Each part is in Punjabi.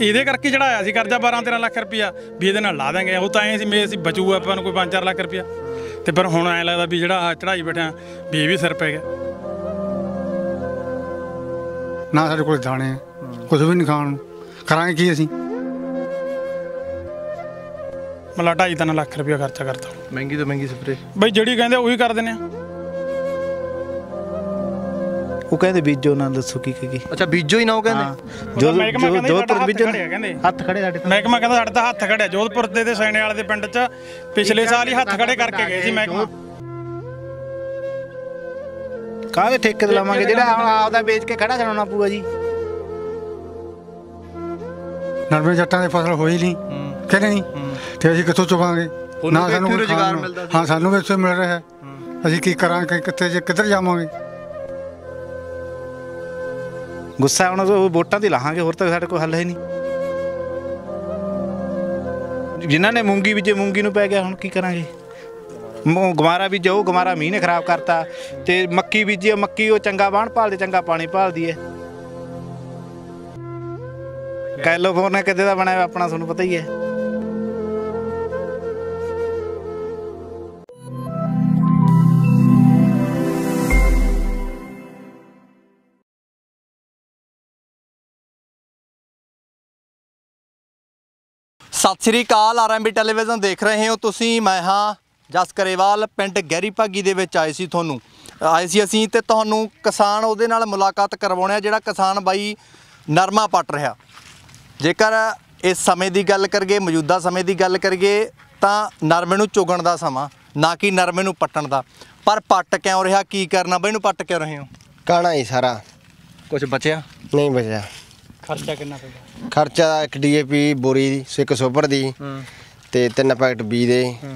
ਇਹਦੇ ਕਰਕੇ ਚੜਾਇਆ ਸੀ ਕਰਜ਼ਾ 12 13 ਲੱਖ ਰੁਪਇਆ ਵੀ ਇਹਦੇ ਨਾਲ ਲਾ ਦਾਂਗੇ ਉਹ ਤਾਂ ਐ ਸੀ ਮੇਰੇ ਸੀ ਬਚੂ ਆਪਾਂ ਨੂੰ ਕੋਈ 5-4 ਲੱਖ ਰੁਪਇਆ ਤੇ ਪਰ ਹੁਣ ਐ ਲੱਗਦਾ ਵੀ ਜਿਹੜਾ ਚੜਾਈ ਬੈਠਾ ਵੀ ਇਹ ਵੀ ਸਿਰ ਪੈ ਗਿਆ ਨਾ ਸਾਡੇ ਕੋਲ ਦਾਣੇ ਕੁਝ ਵੀ ਨਹੀਂ ਖਾਣ ਕਰਾਂਗੇ ਕੀ ਅਸੀਂ ਮਲਾ 2.5 3 ਲੱਖ ਰੁਪਇਆ ਖਰਚਾ ਕਰਤਾ ਮਹਿੰਗੀ ਤੋਂ ਮਹਿੰਗੀ ਸਪਰੇ ਬਈ ਜਿਹੜੀ ਕਹਿੰਦੇ ਉਹੀ ਕਰ ਦਿੰਨੇ ਆ ਉਹ ਕਹਿੰਦੇ ਬੀਜੋ ਨਾ ਦੱਸੋ ਕੀ ਕੀ ਅੱਛਾ ਬੀਜੋ ਹੀ ਨਾ ਉਹ ਕਹਿੰਦੇ ਜੋ ਜੋ ਜੋਧਪੁਰ ਬੀਜੋ ਹੱਥ ਖੜੇ ਸਾਡੇ ਮਹਿਕਮਾ ਕਹਿੰਦਾ ਸਾਡੇ ਤਾਂ ਹੱਥ ਖੜਿਆ ਜੋਧਪੁਰ ਦੇ ਦੇ ਸੈਣੇ ਵਾਲੇ ਦੇ ਪਿੰਡ 'ਚ ਪਿਛਲੇ ਸਾਲ ਹੀ ਹੱਥ ਖੜੇ ਕਰਕੇ ਗਏ ਸੀ ਮਹਿਕਮਾ ਕਾਹਦੇ ਠੇਕੇ ਤੇ ਲਾਵਾਂਗੇ ਜਿਹੜਾ ਆਪਦਾ ਵੇਚ ਕੇ ਖੜਾ ਕਰਾਉਣਾ ਪੂਆ ਜੀ ਨਰਮੇ ਜੱਟਾਂ ਦੀ ਫਸਲ ਹੋਈ ਨਹੀਂ ਕਹਿੰਦੇ ਨਹੀਂ ਤੇ ਅਸੀਂ ਕਿੱਥੋਂ ਚੁਕਾਂਗੇ ਨਾ ਸਾਨੂੰ ਰੋਜ਼ਗਾਰ ਮਿਲਦਾ ਹਾਂ ਸਾਨੂੰ ਵੀ ਇੱਥੇ ਮਿਲ ਰਿਹਾ ਹੈ ਅਸੀਂ ਕੀ ਕਰਾਂਗੇ ਕਿੱਥੇ ਜੇ ਕਿੱਧਰ ਜਾਵਾਂਗੇ ਗੁੱਸਾ ਹੁਣ ਵੋਟਾਂ ਦੀ ਲਾਹਾਂਗੇ ਹੋਰ ਤਾਂ ਸਾਡੇ ਕੋਲ ਹੱਲ ਹੈ ਨਹੀਂ ਜਿਨ੍ਹਾਂ ਨੇ ਮੂੰਗੀ ਬੀਜੇ ਮੂੰਗੀ ਨੂੰ ਪੈ ਗਿਆ ਹੁਣ ਕੀ ਕਰਾਂਗੇ ਗਮਾਰਾ ਵੀ ਉਹ ਗਮਾਰਾ ਮੀਂਹ ਨੇ ਖਰਾਬ ਕਰਤਾ ਤੇ ਮੱਕੀ ਬੀਜੀ ਮੱਕੀ ਉਹ ਚੰਗਾ ਬਾਣ ਭਾਲਦੇ ਚੰਗਾ ਪਾਣੀ ਭਾਲਦੀ ਐ ਕੈਲੀਫੋਰਨੀਆ ਕਿੱਦੇ ਦਾ ਬਣਾਇਆ ਆਪਣਾ ਤੁਹਾਨੂੰ ਪਤਾ ਹੀ ਐ ਸਤਿ ਸ੍ਰੀ ਅਕਾਲ ਆਰਐਮਬੀ ਟੈਲੀਵਿਜ਼ਨ ਦੇਖ ਰਹੇ ਹੋ ਤੁਸੀਂ ਮੈਂ ਹਾਂ ਜਸ ਕਰੇਵਾਲ ਪਿੰਡ ਗੈਰੀ ਭਾਗੀ ਦੇ ਵਿੱਚ ਆਏ ਸੀ ਤੁਹਾਨੂੰ ਆਏ ਸੀ ਅਸੀਂ ਤੇ ਤੁਹਾਨੂੰ ਕਿਸਾਨ ਉਹਦੇ ਨਾਲ ਮੁਲਾਕਾਤ ਹੈ ਜਿਹੜਾ ਕਿਸਾਨ ਬਾਈ ਨਰਮਾ ਪੱਟ ਰਿਹਾ ਜੇਕਰ ਇਸ ਸਮੇਂ ਦੀ ਗੱਲ ਕਰਗੇ ਮੌਜੂਦਾ ਸਮੇਂ ਦੀ ਗੱਲ ਕਰਗੇ ਤਾਂ ਨਰਮੇ ਨੂੰ ਚੁਗਣ ਦਾ ਸਮਾਂ ਨਾ ਕਿ ਨਰਮੇ ਨੂੰ ਪੱਟਣ ਦਾ ਪਰ ਪੱਟ ਕਿਉਂ ਰਿਹਾ ਕੀ ਕਰਨਾ ਬਈ ਨੂੰ ਪੱਟ ਕਿਉਂ ਰਹੇ ਹੋ ਕਾਣਾ ਹੀ ਸਾਰਾ ਕੁਝ ਬਚਿਆ ਨਹੀਂ ਬਚਿਆ ਖਰਚਾ ਕਿੰਨਾ ਪੈਂਦਾ ਖਰਚਾ ਇੱਕ ਡੀਏਪੀ ਬੋਰੀ ਸਿੱਕ ਸੁਪਰ ਦੀ ਹੂੰ ਤੇ ਤਿੰਨ ਪੈਕਟ ਬੀ ਦੇ ਹੂੰ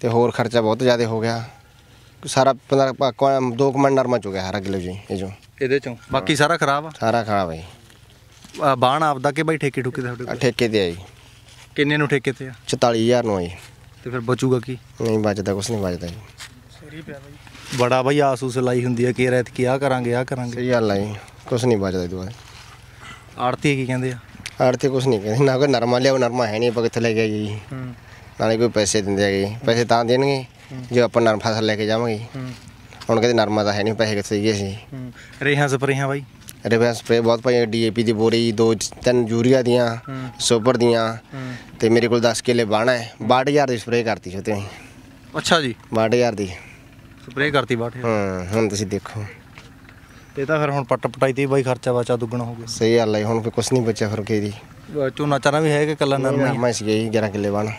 ਤੇ ਹੋਰ ਖਰਚਾ ਬਹੁਤ ਜ਼ਿਆਦਾ ਹੋ ਗਿਆ ਸਾਰਾ 15 ਦੋ ਕਮੰਡ ਨਰਮਾ ਚ ਗਿਆ ਹਰਾ ਕਿਲੋ ਜੀ ਇਹ ਜੋ ਇਹਦੇ ਚੋਂ ਬਾਕੀ ਸਾਰਾ ਖਰਾਬ ਆ ਸਾਰਾ ਖਰਾਬ ਹੈ ਬਾਣ ਆਪਦਾ ਕਿ ਬਾਈ ਠੇਕੇ ਠੁਕੇ ਤੁਹਾਡੇ ਕੋਲ ਠੇਕੇ ਤੇ ਆਈ ਕਿੰਨੇ ਨੂੰ ਠੇਕੇ ਤੇ ਆ 44000 ਨੂੰ ਆਈ ਤੇ ਫਿਰ ਬਚੂਗਾ ਕੀ ਨਹੀਂ ਬਚਦਾ ਕੁਛ ਨਹੀਂ ਬਚਦਾ ਜੀ ਸਰੀ ਪਿਆ ਬਾਈ ਬੜਾ ਬਾਈ ਆਸੂਸ ਲਾਈ ਹੁੰਦੀ ਆ ਕਿ ਰੈਤ ਕੀ ਆ ਕਰਾਂਗੇ ਆ ਕਰਾਂਗੇ ਸਹੀ ਗੱਲ ਆ ਜੀ ਕੁਛ ਨਹੀਂ ਬਚਦਾ ਦੁਆ ਆੜਤੀ ਕੀ ਕਹਿੰਦੇ ਆ ਆੜਤੀ ਕੁਝ ਨਹੀਂ ਕਹਿੰਦੇ ਨਾ ਕੋਈ ਨਰਮਾ ਉਹ ਨਰਮਾ ਹੈ ਨਹੀਂ ਬਗਤ ਲੈ ਕੇ ਆਈਏ ਹੂੰ ਨਾਲੇ ਕੋਈ ਪੈਸੇ ਦਿੰਦੇ ਹੈਗੇ ਪੈਸੇ ਤਾਂ ਦੇਣਗੇ ਜੇ ਆਪਾਂ ਨਰਮ ਫਸਲ ਲੈ ਕੇ ਜਾਵਾਂਗੇ ਹੁਣ ਕਹਿੰਦੇ ਨਰਮਾ ਤਾਂ ਹੈ ਨਹੀਂ ਪੈਸੇ ਕਿੱਥੇ ਸੀ ਅਸੀਂ ਰੇਹਾਂ ਸਪਰੇਹਾਂ ਬਾਈ ਰੇਹਾਂ ਸਪਰੇ ਬਹੁਤ ਪਾਈ ਡੀਏਪੀ ਦੀ ਬੋਰੀ ਦੋ ਤਿੰਨ ਯੂਰੀਆ ਦੀਆਂ ਸੁਪਰ ਦੀਆਂ ਤੇ ਮੇਰੇ ਕੋਲ 10 ਕਿਲੇ ਬਾਣਾ ਹੈ 62000 ਦੀ ਸਪਰੇ ਕਰਤੀ ਛੋਤੇ ਅੱਛਾ ਜੀ 62000 ਦੀ ਸਪਰੇ ਕਰਤੀ 62000 ਹਾਂ ਹੁਣ ਤੁਸੀਂ ਦੇਖੋ ਤੇ ਤਾਂ ਫਿਰ ਹੁਣ ਪੱਟ ਪਟਾਈ ਤੇ ਬਾਈ ਖਰਚਾ ਵਾਚਾ ਦੁੱਗਣਾ ਹੋ ਗਿਆ ਸਹੀ ਹਾਲ ਹੈ ਹੁਣ ਫਿਰ ਕੁਛ ਨਹੀਂ ਬਚਿਆ ਫਿਰ ਕੀ ਦੀ ਝੋਨਾ ਚਾਰਾ ਵੀ ਹੈ ਕਿ ਕੱਲਾ ਨਰਮਾ ਮੈਂ ਸੀ ਗਈ 11 ਕਿੱਲੇ ਵਾਣਾ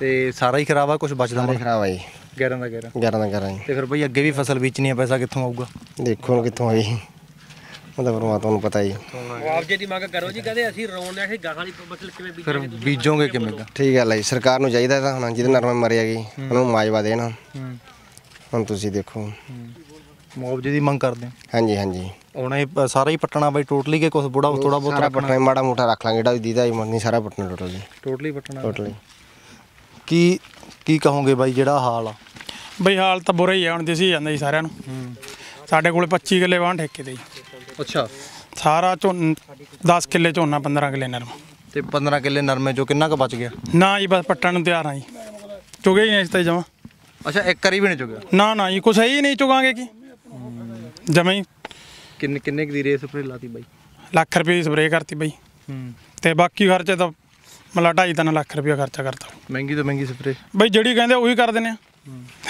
ਤੇ ਸਾਰਾ ਹੀ ਖਰਾਬ ਆ ਕੁਝ ਬਚਦਾ ਨਹੀਂ ਖਰਾਬ ਆਈ 11 ਦਾ 11 11 ਦਾ 11 ਤੇ ਫਿਰ ਬਈ ਅੱਗੇ ਵੀ ਫਸਲ ਵੇਚਣੀ ਆ ਪੈਸਾ ਕਿੱਥੋਂ ਆਊਗਾ ਦੇਖੋ ਹੁਣ ਕਿੱਥੋਂ ਆਈ ਤਾਂ ਪਰਮਾਤਮਾ ਤੁਹਾਨੂੰ ਪਤਾ ਹੀ ਜੀ ਦੀ ਮੰਗ ਕਰੋ ਜੀ ਕਹਦੇ ਅਸੀਂ ਰੋਣ ਦੇ ਕੇ ਗਾਹਾਂ ਦੀ ਮਤਲਬ ਕਿਵੇਂ ਬੀਜਾਂਗੇ ਫਿਰ ਬੀਜੋਗੇ ਕਿਵੇਂ ਠੀਕ ਹੈ ਲਈ ਸਰਕਾਰ ਨੂੰ ਚਾਹੀਦਾ ਤਾਂ ਹੁਣ ਜਿਹਦੇ ਨਰਮੇ ਮਰਿਆ ਗਈ ਉਹਨੂੰ ਮਾਜਵਾ ਦੇਣਾ ਹੁਣ ਤੁਸੀਂ ਦੇਖੋ ਮੁਆਵਜ਼ੇ ਦੀ ਮੰਗ ਕਰਦੇ ਹਾਂ ਹਾਂਜੀ ਹਾਂਜੀ ਉਹਨੇ ਸਾਰਾ ਹੀ ਪੱਟਣਾ ਬਾਈ ਟੋਟਲੀ ਕੇ ਕੁਝ ਬੁੜਾ ਥੋੜਾ ਬਹੁਤ ਸਾਰਾ ਪਟਨਾ ਮਾੜਾ ਮੋਟਾ ਰੱਖ ਲਾਂਗੇ ਜਿਹੜਾ ਵੀ ਦੀਦਾ ਹੀ ਮੰਨੀ ਸਾਰਾ ਪਟਣਾ ਟੋਟਲੀ ਟੋਟਲੀ ਪੱਟਣਾ ਟੋਟਲੀ ਕੀ ਕੀ ਕਹੋਗੇ ਬਾਈ ਜਿਹੜਾ ਹਾਲ ਆ ਬਈ ਹਾਲ ਤਾਂ ਬੁਰਾ ਹੀ ਆ ਹੁਣ ਦਿਸੀ ਜਾਂਦਾ ਜੀ ਸਾਰਿਆਂ ਨੂੰ ਸਾਡੇ ਕੋਲ 25 ਕਿੱਲੇ ਵਾਂ ਠੇਕੇ ਦੇ ਜੀ ਅੱਛਾ ਸਾਰਾ ਚੋਂ 10 ਕਿੱਲੇ ਝੋਨਾ 15 ਕਿੱਲੇ ਨਰਮ ਤੇ 15 ਕਿੱਲੇ ਨਰਮੇ ਚੋਂ ਕਿੰਨਾ ਕੁ ਬਚ ਗਿਆ ਨਾ ਜੀ ਬਸ ਪੱਟਣ ਨੂੰ ਤਿਆਰ ਆ ਜੀ ਚੁਗੇ ਹੀ ਨਹੀਂ ਇਸ ਤੇ ਜਾਵਾਂ ਅੱਛਾ ਇੱਕ ਕਰੀ ਵੀ ਨਹੀਂ ਚੁਗਿਆ ਨਾ ਨਾ ਜੀ ਕੁਛ ਹੈ ਹੀ ਨਹੀਂ ਚੁਗਾਂਗੇ ਕੀ ਜਮਾ ਹੀ ਕਿੰਨੇ ਕਿੰਨੇ ਦੀ ਰੇਸ ਉੱਪਰ ਲਾਤੀ ਬਾਈ ਲੱਖ ਰੁਪਏ ਦੀ ਸਪਰੇਅ ਕਰਤੀ ਬਾਈ ਹੂੰ ਤੇ ਬਾਕੀ ਖਰਚੇ ਤਾਂ ਮਲਾ 2.5 ਤਿੰਨ ਲੱਖ ਰੁਪਏ ਖਰਚਾ ਕਰਤਾ ਮਹਿੰਗੀ ਤੋਂ ਮਹਿੰਗੀ ਸਪਰੇ ਬਾਈ ਜਿਹੜੀ ਕਹਿੰਦੇ ਉਹੀ ਕਰ ਦਿੰਦੇ ਆ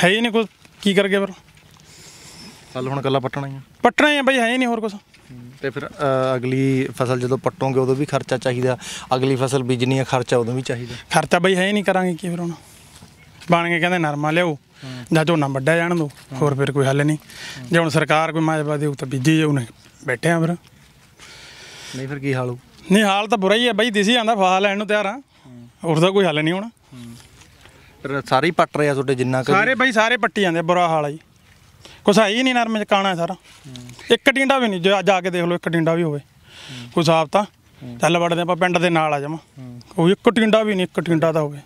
ਹੈ ਹੀ ਨਹੀਂ ਕੁਝ ਕੀ ਕਰ ਫਿਰ ਕੱਲ ਹੁਣ ਕੱਲਾ ਪੱਟਣਾ ਹੀ ਆ ਪੱਟਣਾ ਹੀ ਆ ਬਾਈ ਹੈ ਹੀ ਨਹੀਂ ਹੋਰ ਕੁਝ ਤੇ ਫਿਰ ਅਗਲੀ ਫਸਲ ਜਦੋਂ ਪੱਟੋਗੇ ਉਦੋਂ ਵੀ ਖਰਚਾ ਚਾਹੀਦਾ ਅਗਲੀ ਫਸਲ ਬੀਜਣੀ ਆ ਖਰਚਾ ਉਦੋਂ ਵੀ ਚਾਹੀਦਾ ਖਰਚਾ ਬਾਈ ਹੈ ਹੀ ਨਹੀਂ ਕਰਾਂਗੇ ਕੀ ਫਿਰ ਹੁਣ ਬਣ ਕੇ ਕਹਿੰਦੇ ਨਰਮਾ ਲਿਓ ਜਾਂ ਝੋਨਾ ਵੱਡਾ ਜਾਣ ਦੋ ਹੋਰ ਫਿਰ ਕੋਈ ਹੱਲ ਨਹੀਂ ਜੇ ਹੁਣ ਸਰਕਾਰ ਕੋਈ ਮਾਜਬਾ ਦੇਊ ਤਾਂ ਬੀਜੀ ਜਾਊ ਨੇ ਬੈਠੇ ਆ ਫਿਰ ਨਹੀਂ ਫਿਰ ਕੀ ਹਾਲ ਹੋ ਨਹੀਂ ਹਾਲ ਤਾਂ ਬੁਰਾ ਹੀ ਹੈ ਬਾਈ ਦਿਸੀ ਜਾਂਦਾ ਫਾਹ ਲੈਣ ਨੂੰ ਤਿਆਰ ਆ ਹੋਰ ਤਾਂ ਕੋਈ ਹੱਲ ਨਹੀਂ ਹੋਣਾ ਫਿਰ ਸਾਰੇ ਪੱਟ ਰਹੇ ਆ ਤੁਹਾਡੇ ਜਿੰਨਾ ਕਿ ਸਾਰੇ ਬਾਈ ਸਾਰੇ ਪੱਟੀ ਜਾਂਦੇ ਬੁਰਾ ਹਾਲ ਆ ਜੀ ਕੁਛ ਹੈ ਹੀ ਨਹੀਂ ਨਰਮੇ ਚ ਕਾਣਾ ਸਾਰਾ ਇੱਕ ਡਿੰਡਾ ਵੀ ਨਹੀਂ ਜੇ ਜਾ ਕੇ ਦੇਖ ਲਓ ਇੱਕ ਡਿੰਡਾ ਵੀ ਹੋਵੇ ਕੋਈ ਸਾਫ ਤਾਂ ਚੱਲ ਵੜਦੇ ਆਪਾਂ ਪਿੰਡ ਦੇ ਨਾਲ ਆ ਜਾਵਾਂ ਕੋਈ ਇੱਕ ਟਿੰਡਾ ਵੀ ਨਹੀਂ ਇੱਕ ਟਿੰਡਾ ਤਾਂ ਹੋਵੇ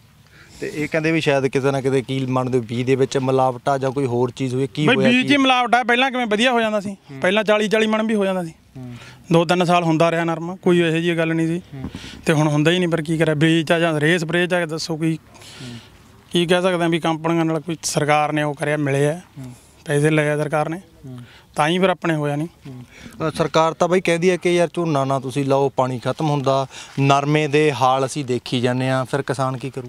ਤੇ ਇਹ ਕਹਿੰਦੇ ਵੀ ਸ਼ਾਇਦ ਕਿਸੇ ਨਾ ਕਿਤੇ ਮਣ ਦੇ ਬੀਜ ਦੇ ਵਿੱਚ ਮਿਲਾਵਟਾ ਜਾਂ ਕੋਈ ਹੋਰ ਚੀਜ਼ ਹੋਈ ਕੀ ਹੋਇਆ ਬੀਜ ਜੀ ਮਿਲਾਵਟਾ ਪਹਿਲਾਂ ਕਿਵੇਂ ਵਧੀਆ ਹੋ ਜਾਂਦਾ ਸੀ ਪਹਿਲਾਂ 40 40 ਮਣ ਵੀ ਹੋ ਜਾਂਦਾ ਸੀ ਦੋ ਤਿੰਨ ਸਾਲ ਹੁੰਦਾ ਰਿਹਾ ਨਰਮ ਕੋਈ ਇਹੋ ਜਿਹੀ ਗੱਲ ਨਹੀਂ ਸੀ ਤੇ ਹੁਣ ਹੁੰਦਾ ਹੀ ਨਹੀਂ ਪਰ ਕੀ ਕਰਾਂ ਬੀਜ ਆ ਜਾਂ ਰੇਸ ਸਪਰੇਅ ਜਾਂ ਦੱਸੋ ਕੀ ਕੀ ਕਹਿ ਸਕਦੇ ਆ ਵੀ ਕੰਪਨੀਆਂ ਨਾਲ ਕੋਈ ਸਰਕਾਰ ਨੇ ਉਹ ਕਰਿਆ ਮਿਲੇ ਆ ਪੈਸੇ ਲਗਾਇਆ ਸਰਕਾਰ ਨੇ ਤਾਂ ਹੀ ਫਿਰ ਆਪਣੇ ਹੋਇਆ ਨਹੀਂ ਸਰਕਾਰ ਤਾਂ ਬਈ ਕਹਿੰਦੀ ਹੈ ਕਿ ਯਾਰ ਝੋਨਾ ਨਾ ਤੁਸੀਂ ਲਾਓ ਪਾਣੀ ਖਤਮ ਹੁੰਦਾ ਨਰਮੇ ਦੇ ਹਾਲ ਅਸੀਂ ਦੇਖੀ ਜਾਂਦੇ ਆ ਫਿਰ ਕਿਸਾਨ ਕੀ ਕਰੂ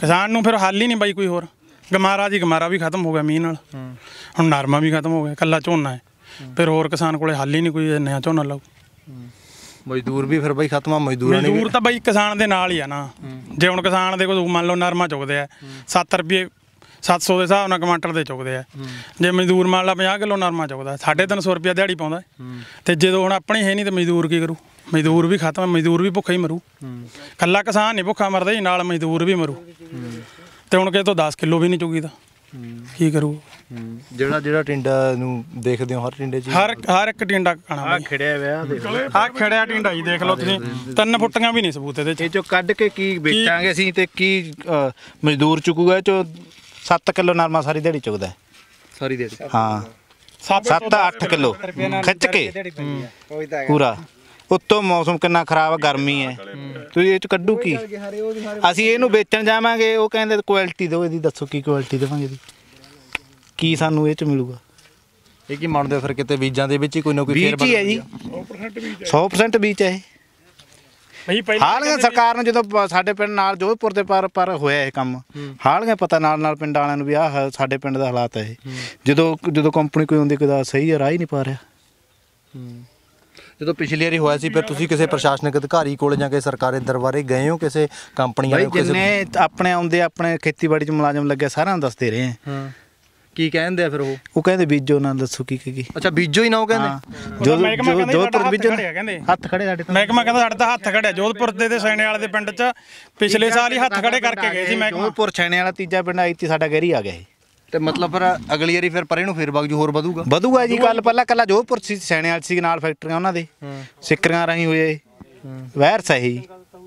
ਕਿਸਾਨ ਨੂੰ ਫਿਰ ਹੱਲ ਹੀ ਨਹੀਂ ਬਾਈ ਕੋਈ ਹੋਰ ਗਮਾਰਾ ਜੀ ਗਮਾਰਾ ਵੀ ਖਤਮ ਹੋ ਗਿਆ ਮੀਂਹ ਨਾਲ ਹੁਣ ਨਰਮਾ ਵੀ ਖਤਮ ਹੋ ਗਿਆ ਕੱਲਾ ਝੋਨਾ ਹੈ ਫਿਰ ਹੋਰ ਕਿਸਾਨ ਕੋਲੇ ਹੱਲ ਹੀ ਨਹੀਂ ਕੋਈ ਨਿਆ ਝੋਨਾ ਲਾਓ ਮਜ਼ਦੂਰ ਵੀ ਫਿਰ ਬਾਈ ਖਤਮਾ ਮਜ਼ਦੂਰ ਨਹੀਂ ਮਜ਼ਦੂਰ ਤਾਂ ਬਾਈ ਕਿਸਾਨ ਦੇ ਨਾਲ ਹੀ ਆ ਨਾ ਜੇ ਹੁਣ ਕਿਸਾਨ ਦੇ ਕੋਲ ਮੰਨ ਲਓ ਨਰਮਾ ਚੁਗਦੇ ਆ 7 ਰੁਪਏ 700 ਦੇ ਹਿਸਾਬ ਨਾਲ ਕਮਾਂਟਰ ਦੇ ਚੁਗਦੇ ਆ ਜੇ ਮਜ਼ਦੂਰ ਮੰਨ ਲਾ 50 ਕਿਲੋ ਨਰਮਾ ਚੁਗਦਾ 350 ਰੁਪਿਆ ਦਿਹਾੜੀ ਪਾਉਂਦਾ ਤੇ ਜਦੋਂ ਹੁਣ ਆਪਣੀ ਹੈ ਨਹੀਂ ਤੇ ਮਜ਼ਦੂਰ ਕੀ ਕਰੂ ਮਜ਼ਦੂਰ ਵੀ ਖਤਮ ਮਜ਼ਦੂਰ ਵੀ ਭੁੱਖਾ ਹੀ ਮਰੂ ਕੱਲਾ ਕਿਸਾਨ ਨਹੀਂ ਭੁੱਖਾ ਮਰਦਾ ਜੀ ਨਾਲ ਮਜ਼ਦੂਰ ਵੀ ਮਰੂ ਤੇ ਹੁਣ ਤੋਂ 10 ਕਿਲੋ ਵੀ ਨਹੀਂ ਚੁਗੀਦਾ ਕੀ ਕਰੂ ਜਿਹੜਾ ਜਿਹੜਾ ਟਿੰਡਾ ਨੂੰ ਦੇਖਦੇ ਹੋ ਹਰ ਟਿੰਡੇ 'ਚ ਹਰ ਹਰ ਇੱਕ ਟਿੰਡਾ ਕਾਣਾ ਆ ਖੜਿਆ ਹੋਇਆ ਦੇਖ ਆ ਖੜਿਆ ਟਿੰਡਾ ਜੀ ਦੇਖ ਲਓ ਤੁਸੀਂ ਤਿੰਨ ਫੁੱਟੀਆਂ ਵੀ ਨਹੀਂ ਸਬੂਤ ਇਹਦੇ 'ਚ ਇਹ ਚੋਂ ਕੱਢ ਕੇ ਕੀ ਵੇਚਾਂਗੇ ਅਸੀਂ ਤੇ ਕੀ ਮਜ਼ਦੂਰ ਚੁਕੂਗਾ ਇਹ ਚੋਂ 7 ਕਿਲੋ ਨਰਮਾ ਸਾਰੀ ਦਿਹਾੜੀ ਚੁਗਦਾ ਸਾਰੀ ਦਿਹਾੜੀ ਹਾਂ 7-8 ਕਿਲੋ ਖਿੱਚ ਕੇ ਪੂਰਾ ਉੱਤੋਂ ਮੌਸਮ ਕਿੰਨਾ ਖਰਾਬ ਗਰਮੀ ਹੈ ਤੁਸੀਂ ਇਹ ਚ ਕੱਢੂ ਕੀ ਅਸੀਂ ਇਹਨੂੰ ਵੇਚਣ ਜਾਵਾਂਗੇ ਉਹ ਕਹਿੰਦੇ ਕੁਆਲਿਟੀ ਦਿਓ ਇਹਦੀ ਦੱਸੋ ਕੀ ਕੁਆਲਿਟੀ ਦੇਵਾਂਗੇ ਦੀ ਕੀ ਸਾਨੂੰ ਇਹ ਚ ਮਿਲੂਗਾ ਇਹ ਕੀ ਮੰਨਦੇ ਫਿਰ ਕਿਤੇ ਬੀਜਾਂ ਦੇ ਵਿੱਚ ਹੀ ਕੋਈ ਨਾ ਕੋਈ ਫੇਰ ਬੀਜ ਹੀ ਹੈ ਜੀ 100% ਬੀਜ ਹੈ ਇਹ ਨਹੀਂ ਪਹਿਲਾਂ ਹਾਲੀਆਂ ਸਰਕਾਰ ਨੇ ਜਦੋਂ ਸਾਡੇ ਪਿੰਡ ਨਾਲ ਜੋਧਪੁਰ ਦੇ ਪਰ ਪਰ ਹੋਇਆ ਇਹ ਕੰਮ ਹਾਲੀਆਂ ਪਤਾ ਨਾਲ ਨਾਲ ਪਿੰਡ ਵਾਲਿਆਂ ਨੂੰ ਵੀ ਆਹ ਸਾਡੇ ਪਿੰਡ ਦਾ ਹਾਲਾਤ ਹੈ ਜਦੋਂ ਜਦੋਂ ਕੰਪਨੀ ਕੋਈ ਹੁੰਦੀ ਕਿਦਾ ਸਹੀ ਹੈ ਰਾਹ ਹੀ ਨਹੀਂ ਪਾ ਰਿਹਾ ਜਦੋਂ ਪਿਛਲੀ ਵਾਰੀ ਹੋਇਆ ਸੀ ਫਿਰ ਤੁਸੀਂ ਕਿਸੇ ਪ੍ਰਸ਼ਾਸਨਿਕ ਅਧਿਕਾਰੀ ਕੋਲ ਜਾਂ ਕਿਸੇ ਸਰਕਾਰੀ ਦਰਬਾਰੇ ਗਏ ਹੋ ਕਿਸੇ ਕੰਪਨੀਆਂ ਵਾਲੇ ਕਿਸੇ ਜਿੰਨੇ ਆਪਣੇ ਆਉਂਦੇ ਆਪਣੇ ਖੇਤੀਬਾੜੀ ਚ ਮੁਲਾਜ਼ਮ ਲੱਗੇ ਸਾਰਿਆਂ ਨੂੰ ਦੱਸਦੇ ਰਹੇ ਹਾਂ ਕੀ ਕਹਿੰਦੇ ਆ ਫਿਰ ਉਹ ਉਹ ਕਹਿੰਦੇ ਬੀਜੋ ਨਾ ਦੱਸੋ ਕੀ ਕੀ ਅੱਛਾ ਬੀਜੋ ਹੀ ਨਾ ਉਹ ਕਹਿੰਦੇ ਜੋਧਪੁਰ ਜੋਧਪੁਰ ਬੀਜੋ ਹੱਥ ਖੜੇ ਸਾਡੇ ਤੋਂ ਮਹਿਕਮਾ ਕਹਿੰਦਾ ਸਾਡੇ ਤਾਂ ਹੱਥ ਖੜਿਆ ਜੋਧਪੁਰ ਦੇ ਤੇ ਸੈਣੇ ਵਾਲੇ ਦੇ ਪਿੰਡ 'ਚ ਪਿਛਲੇ ਸਾਲ ਹੀ ਹੱਥ ਖੜੇ ਕਰਕੇ ਗਏ ਸੀ ਮਹਿਕਮਾ ਜੋਧਪੁਰ ਸੈਣੇ ਵਾਲਾ ਤੀਜਾ ਪਿੰਡ ਆਈ ਤੇ ਸਾਡਾ ਗਹਿਰੀ ਆ ਗਿਆ ਸੀ ਤੇ ਮਤਲਬ ਫਿਰ ਅਗਲੀ ਵਾਰੀ ਫਿਰ ਪਰੇ ਨੂੰ ਫੇਰ ਬਾਗਜੂ ਹੋਰ ਵਧੂਗਾ ਵਧੂਗਾ ਜੀ ਕੱਲ ਪਹਿਲਾਂ ਕੱਲਾ ਜੋਧਪੁਰ ਸੀ ਸੈਣੇ ਵਾਲੇ ਸੀ ਨਾਲ ਫੈਕਟਰੀਆਂ ਉਹਨਾਂ ਦੇ ਸਿੱਕਰੀਆਂ ਰਾਹੀਂ ਹੋਏ ਵਹਿਰ ਸਹੀ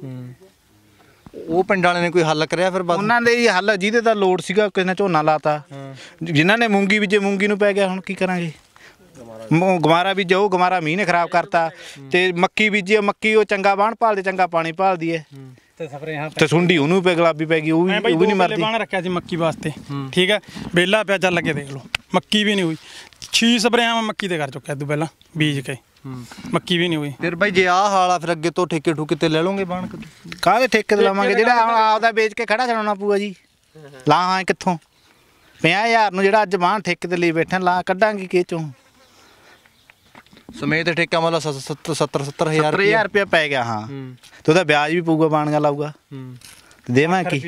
ਹੂੰ ਉਹ ਪਿੰਡ ਵਾਲਿਆਂ ਨੇ ਕੋਈ ਹੱਲ ਕਰਿਆ ਫਿਰ ਬਾਅਦ ਉਹਨਾਂ ਦੇ ਹੀ ਹੱਲ ਜਿਹਦੇ ਦਾ ਲੋਡ ਸੀਗਾ ਕਿਸੇ ਨੇ ਝੋਨਾ ਲਾਤਾ ਜਿਨ੍ਹਾਂ ਨੇ ਮੂੰਗੀ ਬੀਜੇ ਮੂੰਗੀ ਨੂੰ ਪੈ ਗਿਆ ਹੁਣ ਕੀ ਕਰਾਂਗੇ ਗਮਾਰਾ ਵੀ ਜਾਊ ਗਮਾਰਾ ਮੀਂਹ ਨੇ ਖਰਾਬ ਕਰਤਾ ਤੇ ਮੱਕੀ ਬੀਜੀ ਮੱਕੀ ਉਹ ਚੰਗਾ ਬਾਣ ਪਾਲਦੇ ਚੰਗਾ ਪਾਣੀ ਭਾਲਦੀ ਹੈ ਤੇ ਹਾਂ ਤੇ ਸੁੰਡੀ ਉਹਨੂੰ ਪੈ ਗੁਲਾਬੀ ਪੈ ਗਈ ਉਹ ਵੀ ਉਹ ਵੀ ਨਹੀਂ ਮਰਦੀ ਬਾਣ ਰੱਖਿਆ ਸੀ ਮੱਕੀ ਵਾਸਤੇ ਠੀਕ ਹੈ ਬੇਲਾ ਪਿਆ ਚੱਲ ਕੇ ਦੇਖ ਲਓ ਮੱਕੀ ਵੀ ਨਹੀਂ ਹੋਈ 6 ਸਪਰੇਹਾਂ ਮੱਕੀ ਤੇ ਕਰ ਚੁੱਕਿਆ ਤੂੰ ਪਹਿਲਾਂ ਬੀਜ ਕੇ ਮੱਕੀ ਵੀ ਨਹੀਂ ਹੋਈ ਫਿਰ ਬਾਈ ਜੇ ਆਹ ਹਾਲ ਆ ਫਿਰ ਅੱਗੇ ਤੋਂ ਠੇਕੇ ਠੂਕੇ ਤੇ ਲੈ ਲਓਗੇ ਬਾਣ ਕਾਹਦੇ ਠੇਕੇ ਤੇ ਲਾਵਾਂਗੇ ਜਿਹੜਾ ਹੁਣ ਆਪਦਾ ਵੇਚ ਕੇ ਖੜਾ ਛਣਾਉਣਾ ਪੂਆ ਜੀ ਲਾ ਹਾਂ ਕਿੱਥੋਂ 50000 ਨੂੰ ਜਿਹੜਾ ਅੱਜ ਬਾਣ ਠੇਕੇ ਤੇ ਲਈ ਬੈਠਾ ਲਾ ਕੱਢਾਂਗੇ ਕੇ ਚੋਂ ਸਮੇਤ ਠੇਕਾ ਮਤਲਬ 70 70000 70000 ਰੁਪਏ ਪੈ ਗਿਆ ਹਾਂ ਤੇ ਉਹਦਾ ਵਿਆਜ ਵੀ ਪਊਗਾ ਬਾਣਗਾ ਲਾਊਗਾ ਤੇ ਦੇਵਾਂ ਕੀ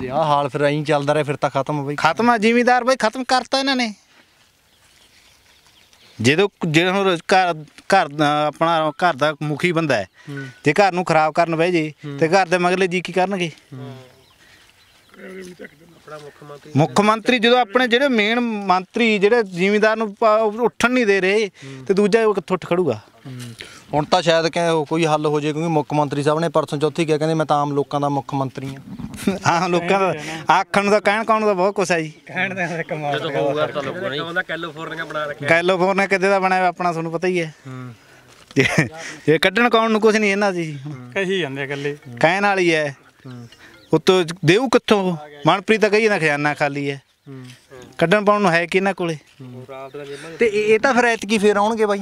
ਜੇ ਆ ਹਾਲ ਫਿਰ ਐਂ ਚੱਲਦਾ ਰਿਹਾ ਫਿਰ ਤਾਂ ਖਤਮ ਹੋ ਬਈ ਖਤਮ ਆ ਜ਼ਿਮੀਦਾਰ ਬਈ ਖਤਮ ਕਰਤਾ ਇਹਨਾਂ ਨੇ ਜਦੋਂ ਜਿਹੜਾ ਘਰ ਘਰ ਆਪਣਾ ਘਰ ਦਾ ਮੁਖੀ ਬੰਦਾ ਹੈ ਤੇ ਘਰ ਨੂੰ ਖਰਾਬ ਕਰਨ ਬਹਿ ਜੇ ਤੇ ਘਰ ਦੇ ਮਗਲੇ ਜੀ ਕੀ ਕਰਨਗੇ ਮੁੱਖ ਮੰਤਰੀ ਜਦੋਂ ਆਪਣੇ ਜਿਹੜੇ ਮੇਨ ਮੰਤਰੀ ਜਿਹੜੇ ਜ਼ਿੰਮੇਦਾਰ ਨੂੰ ਉੱਠਣ ਨਹੀਂ ਦੇ ਰਹੇ ਤੇ ਦੂਜਾ ਉਹ ਕਿੱਥੋਂ ਉੱਠ ਖੜੂਗਾ ਹੁਣ ਤਾਂ ਸ਼ਾਇਦ ਕਿ ਕੋਈ ਹੱਲ ਹੋ ਜੇ ਕਿਉਂਕਿ ਮੁੱਖ ਮੰਤਰੀ ਸਾਹਿਬ ਨੇ ਪਰਸੋਂ ਚੌਥੀ ਕਿਹਾ ਕਹਿੰਦੇ ਮੈਂ ਤਾਂ ਆਮ ਲੋਕਾਂ ਦਾ ਮੁੱਖ ਮੰਤਰੀ ਆ ਆਹ ਲੋਕਾਂ ਦਾ ਆਖਣ ਦਾ ਕਹਿਣ ਕੌਣ ਦਾ ਬਹੁਤ ਕੁਛ ਹੈ ਜੀ ਕਹਿਣ ਦਾ ਕਮਾਲ ਜਦੋਂ ਹੋਊਗਾ ਤਾਂ ਲੋਕਾਂ ਨੇ ਕਹਿੰਦਾ ਕੈਲੀਫੋਰਨੀਆ ਬਣਾ ਰੱਖਿਆ ਕੈਲੀਫੋਰਨੀਆ ਕਿੱਦੇ ਦਾ ਬਣਾਇਆ ਆਪਣਾ ਤੁਹਾਨੂੰ ਪਤਾ ਹੀ ਹੈ ਇਹ ਕੱਢਣ ਕੌਣ ਨੂੰ ਕੁਛ ਨਹੀਂ ਇਹਨਾਂ ਜੀ ਕਹੀ ਜਾਂਦੇ ਇਕੱਲੇ ਕਹਿਣ ਵਾਲੀ ਹੈ ਉਤੋਂ ਦੇਊ ਕਿੱਥੋਂ ਮਨਪ੍ਰੀਤ ਤਾਂ ਕਹੀ ਜਾਂਦਾ ਖਜ਼ਾਨਾ ਖਾਲੀ ਹੈ ਕੱਢਣ ਪਾਉਣ ਨੂੰ ਹੈ ਕਿਨਾਂ ਕੋਲੇ ਤੇ ਇਹ ਤਾਂ ਫਿਰ ਐਤਕੀ ਫੇਰ ਆਉਣਗੇ ਬਾਈ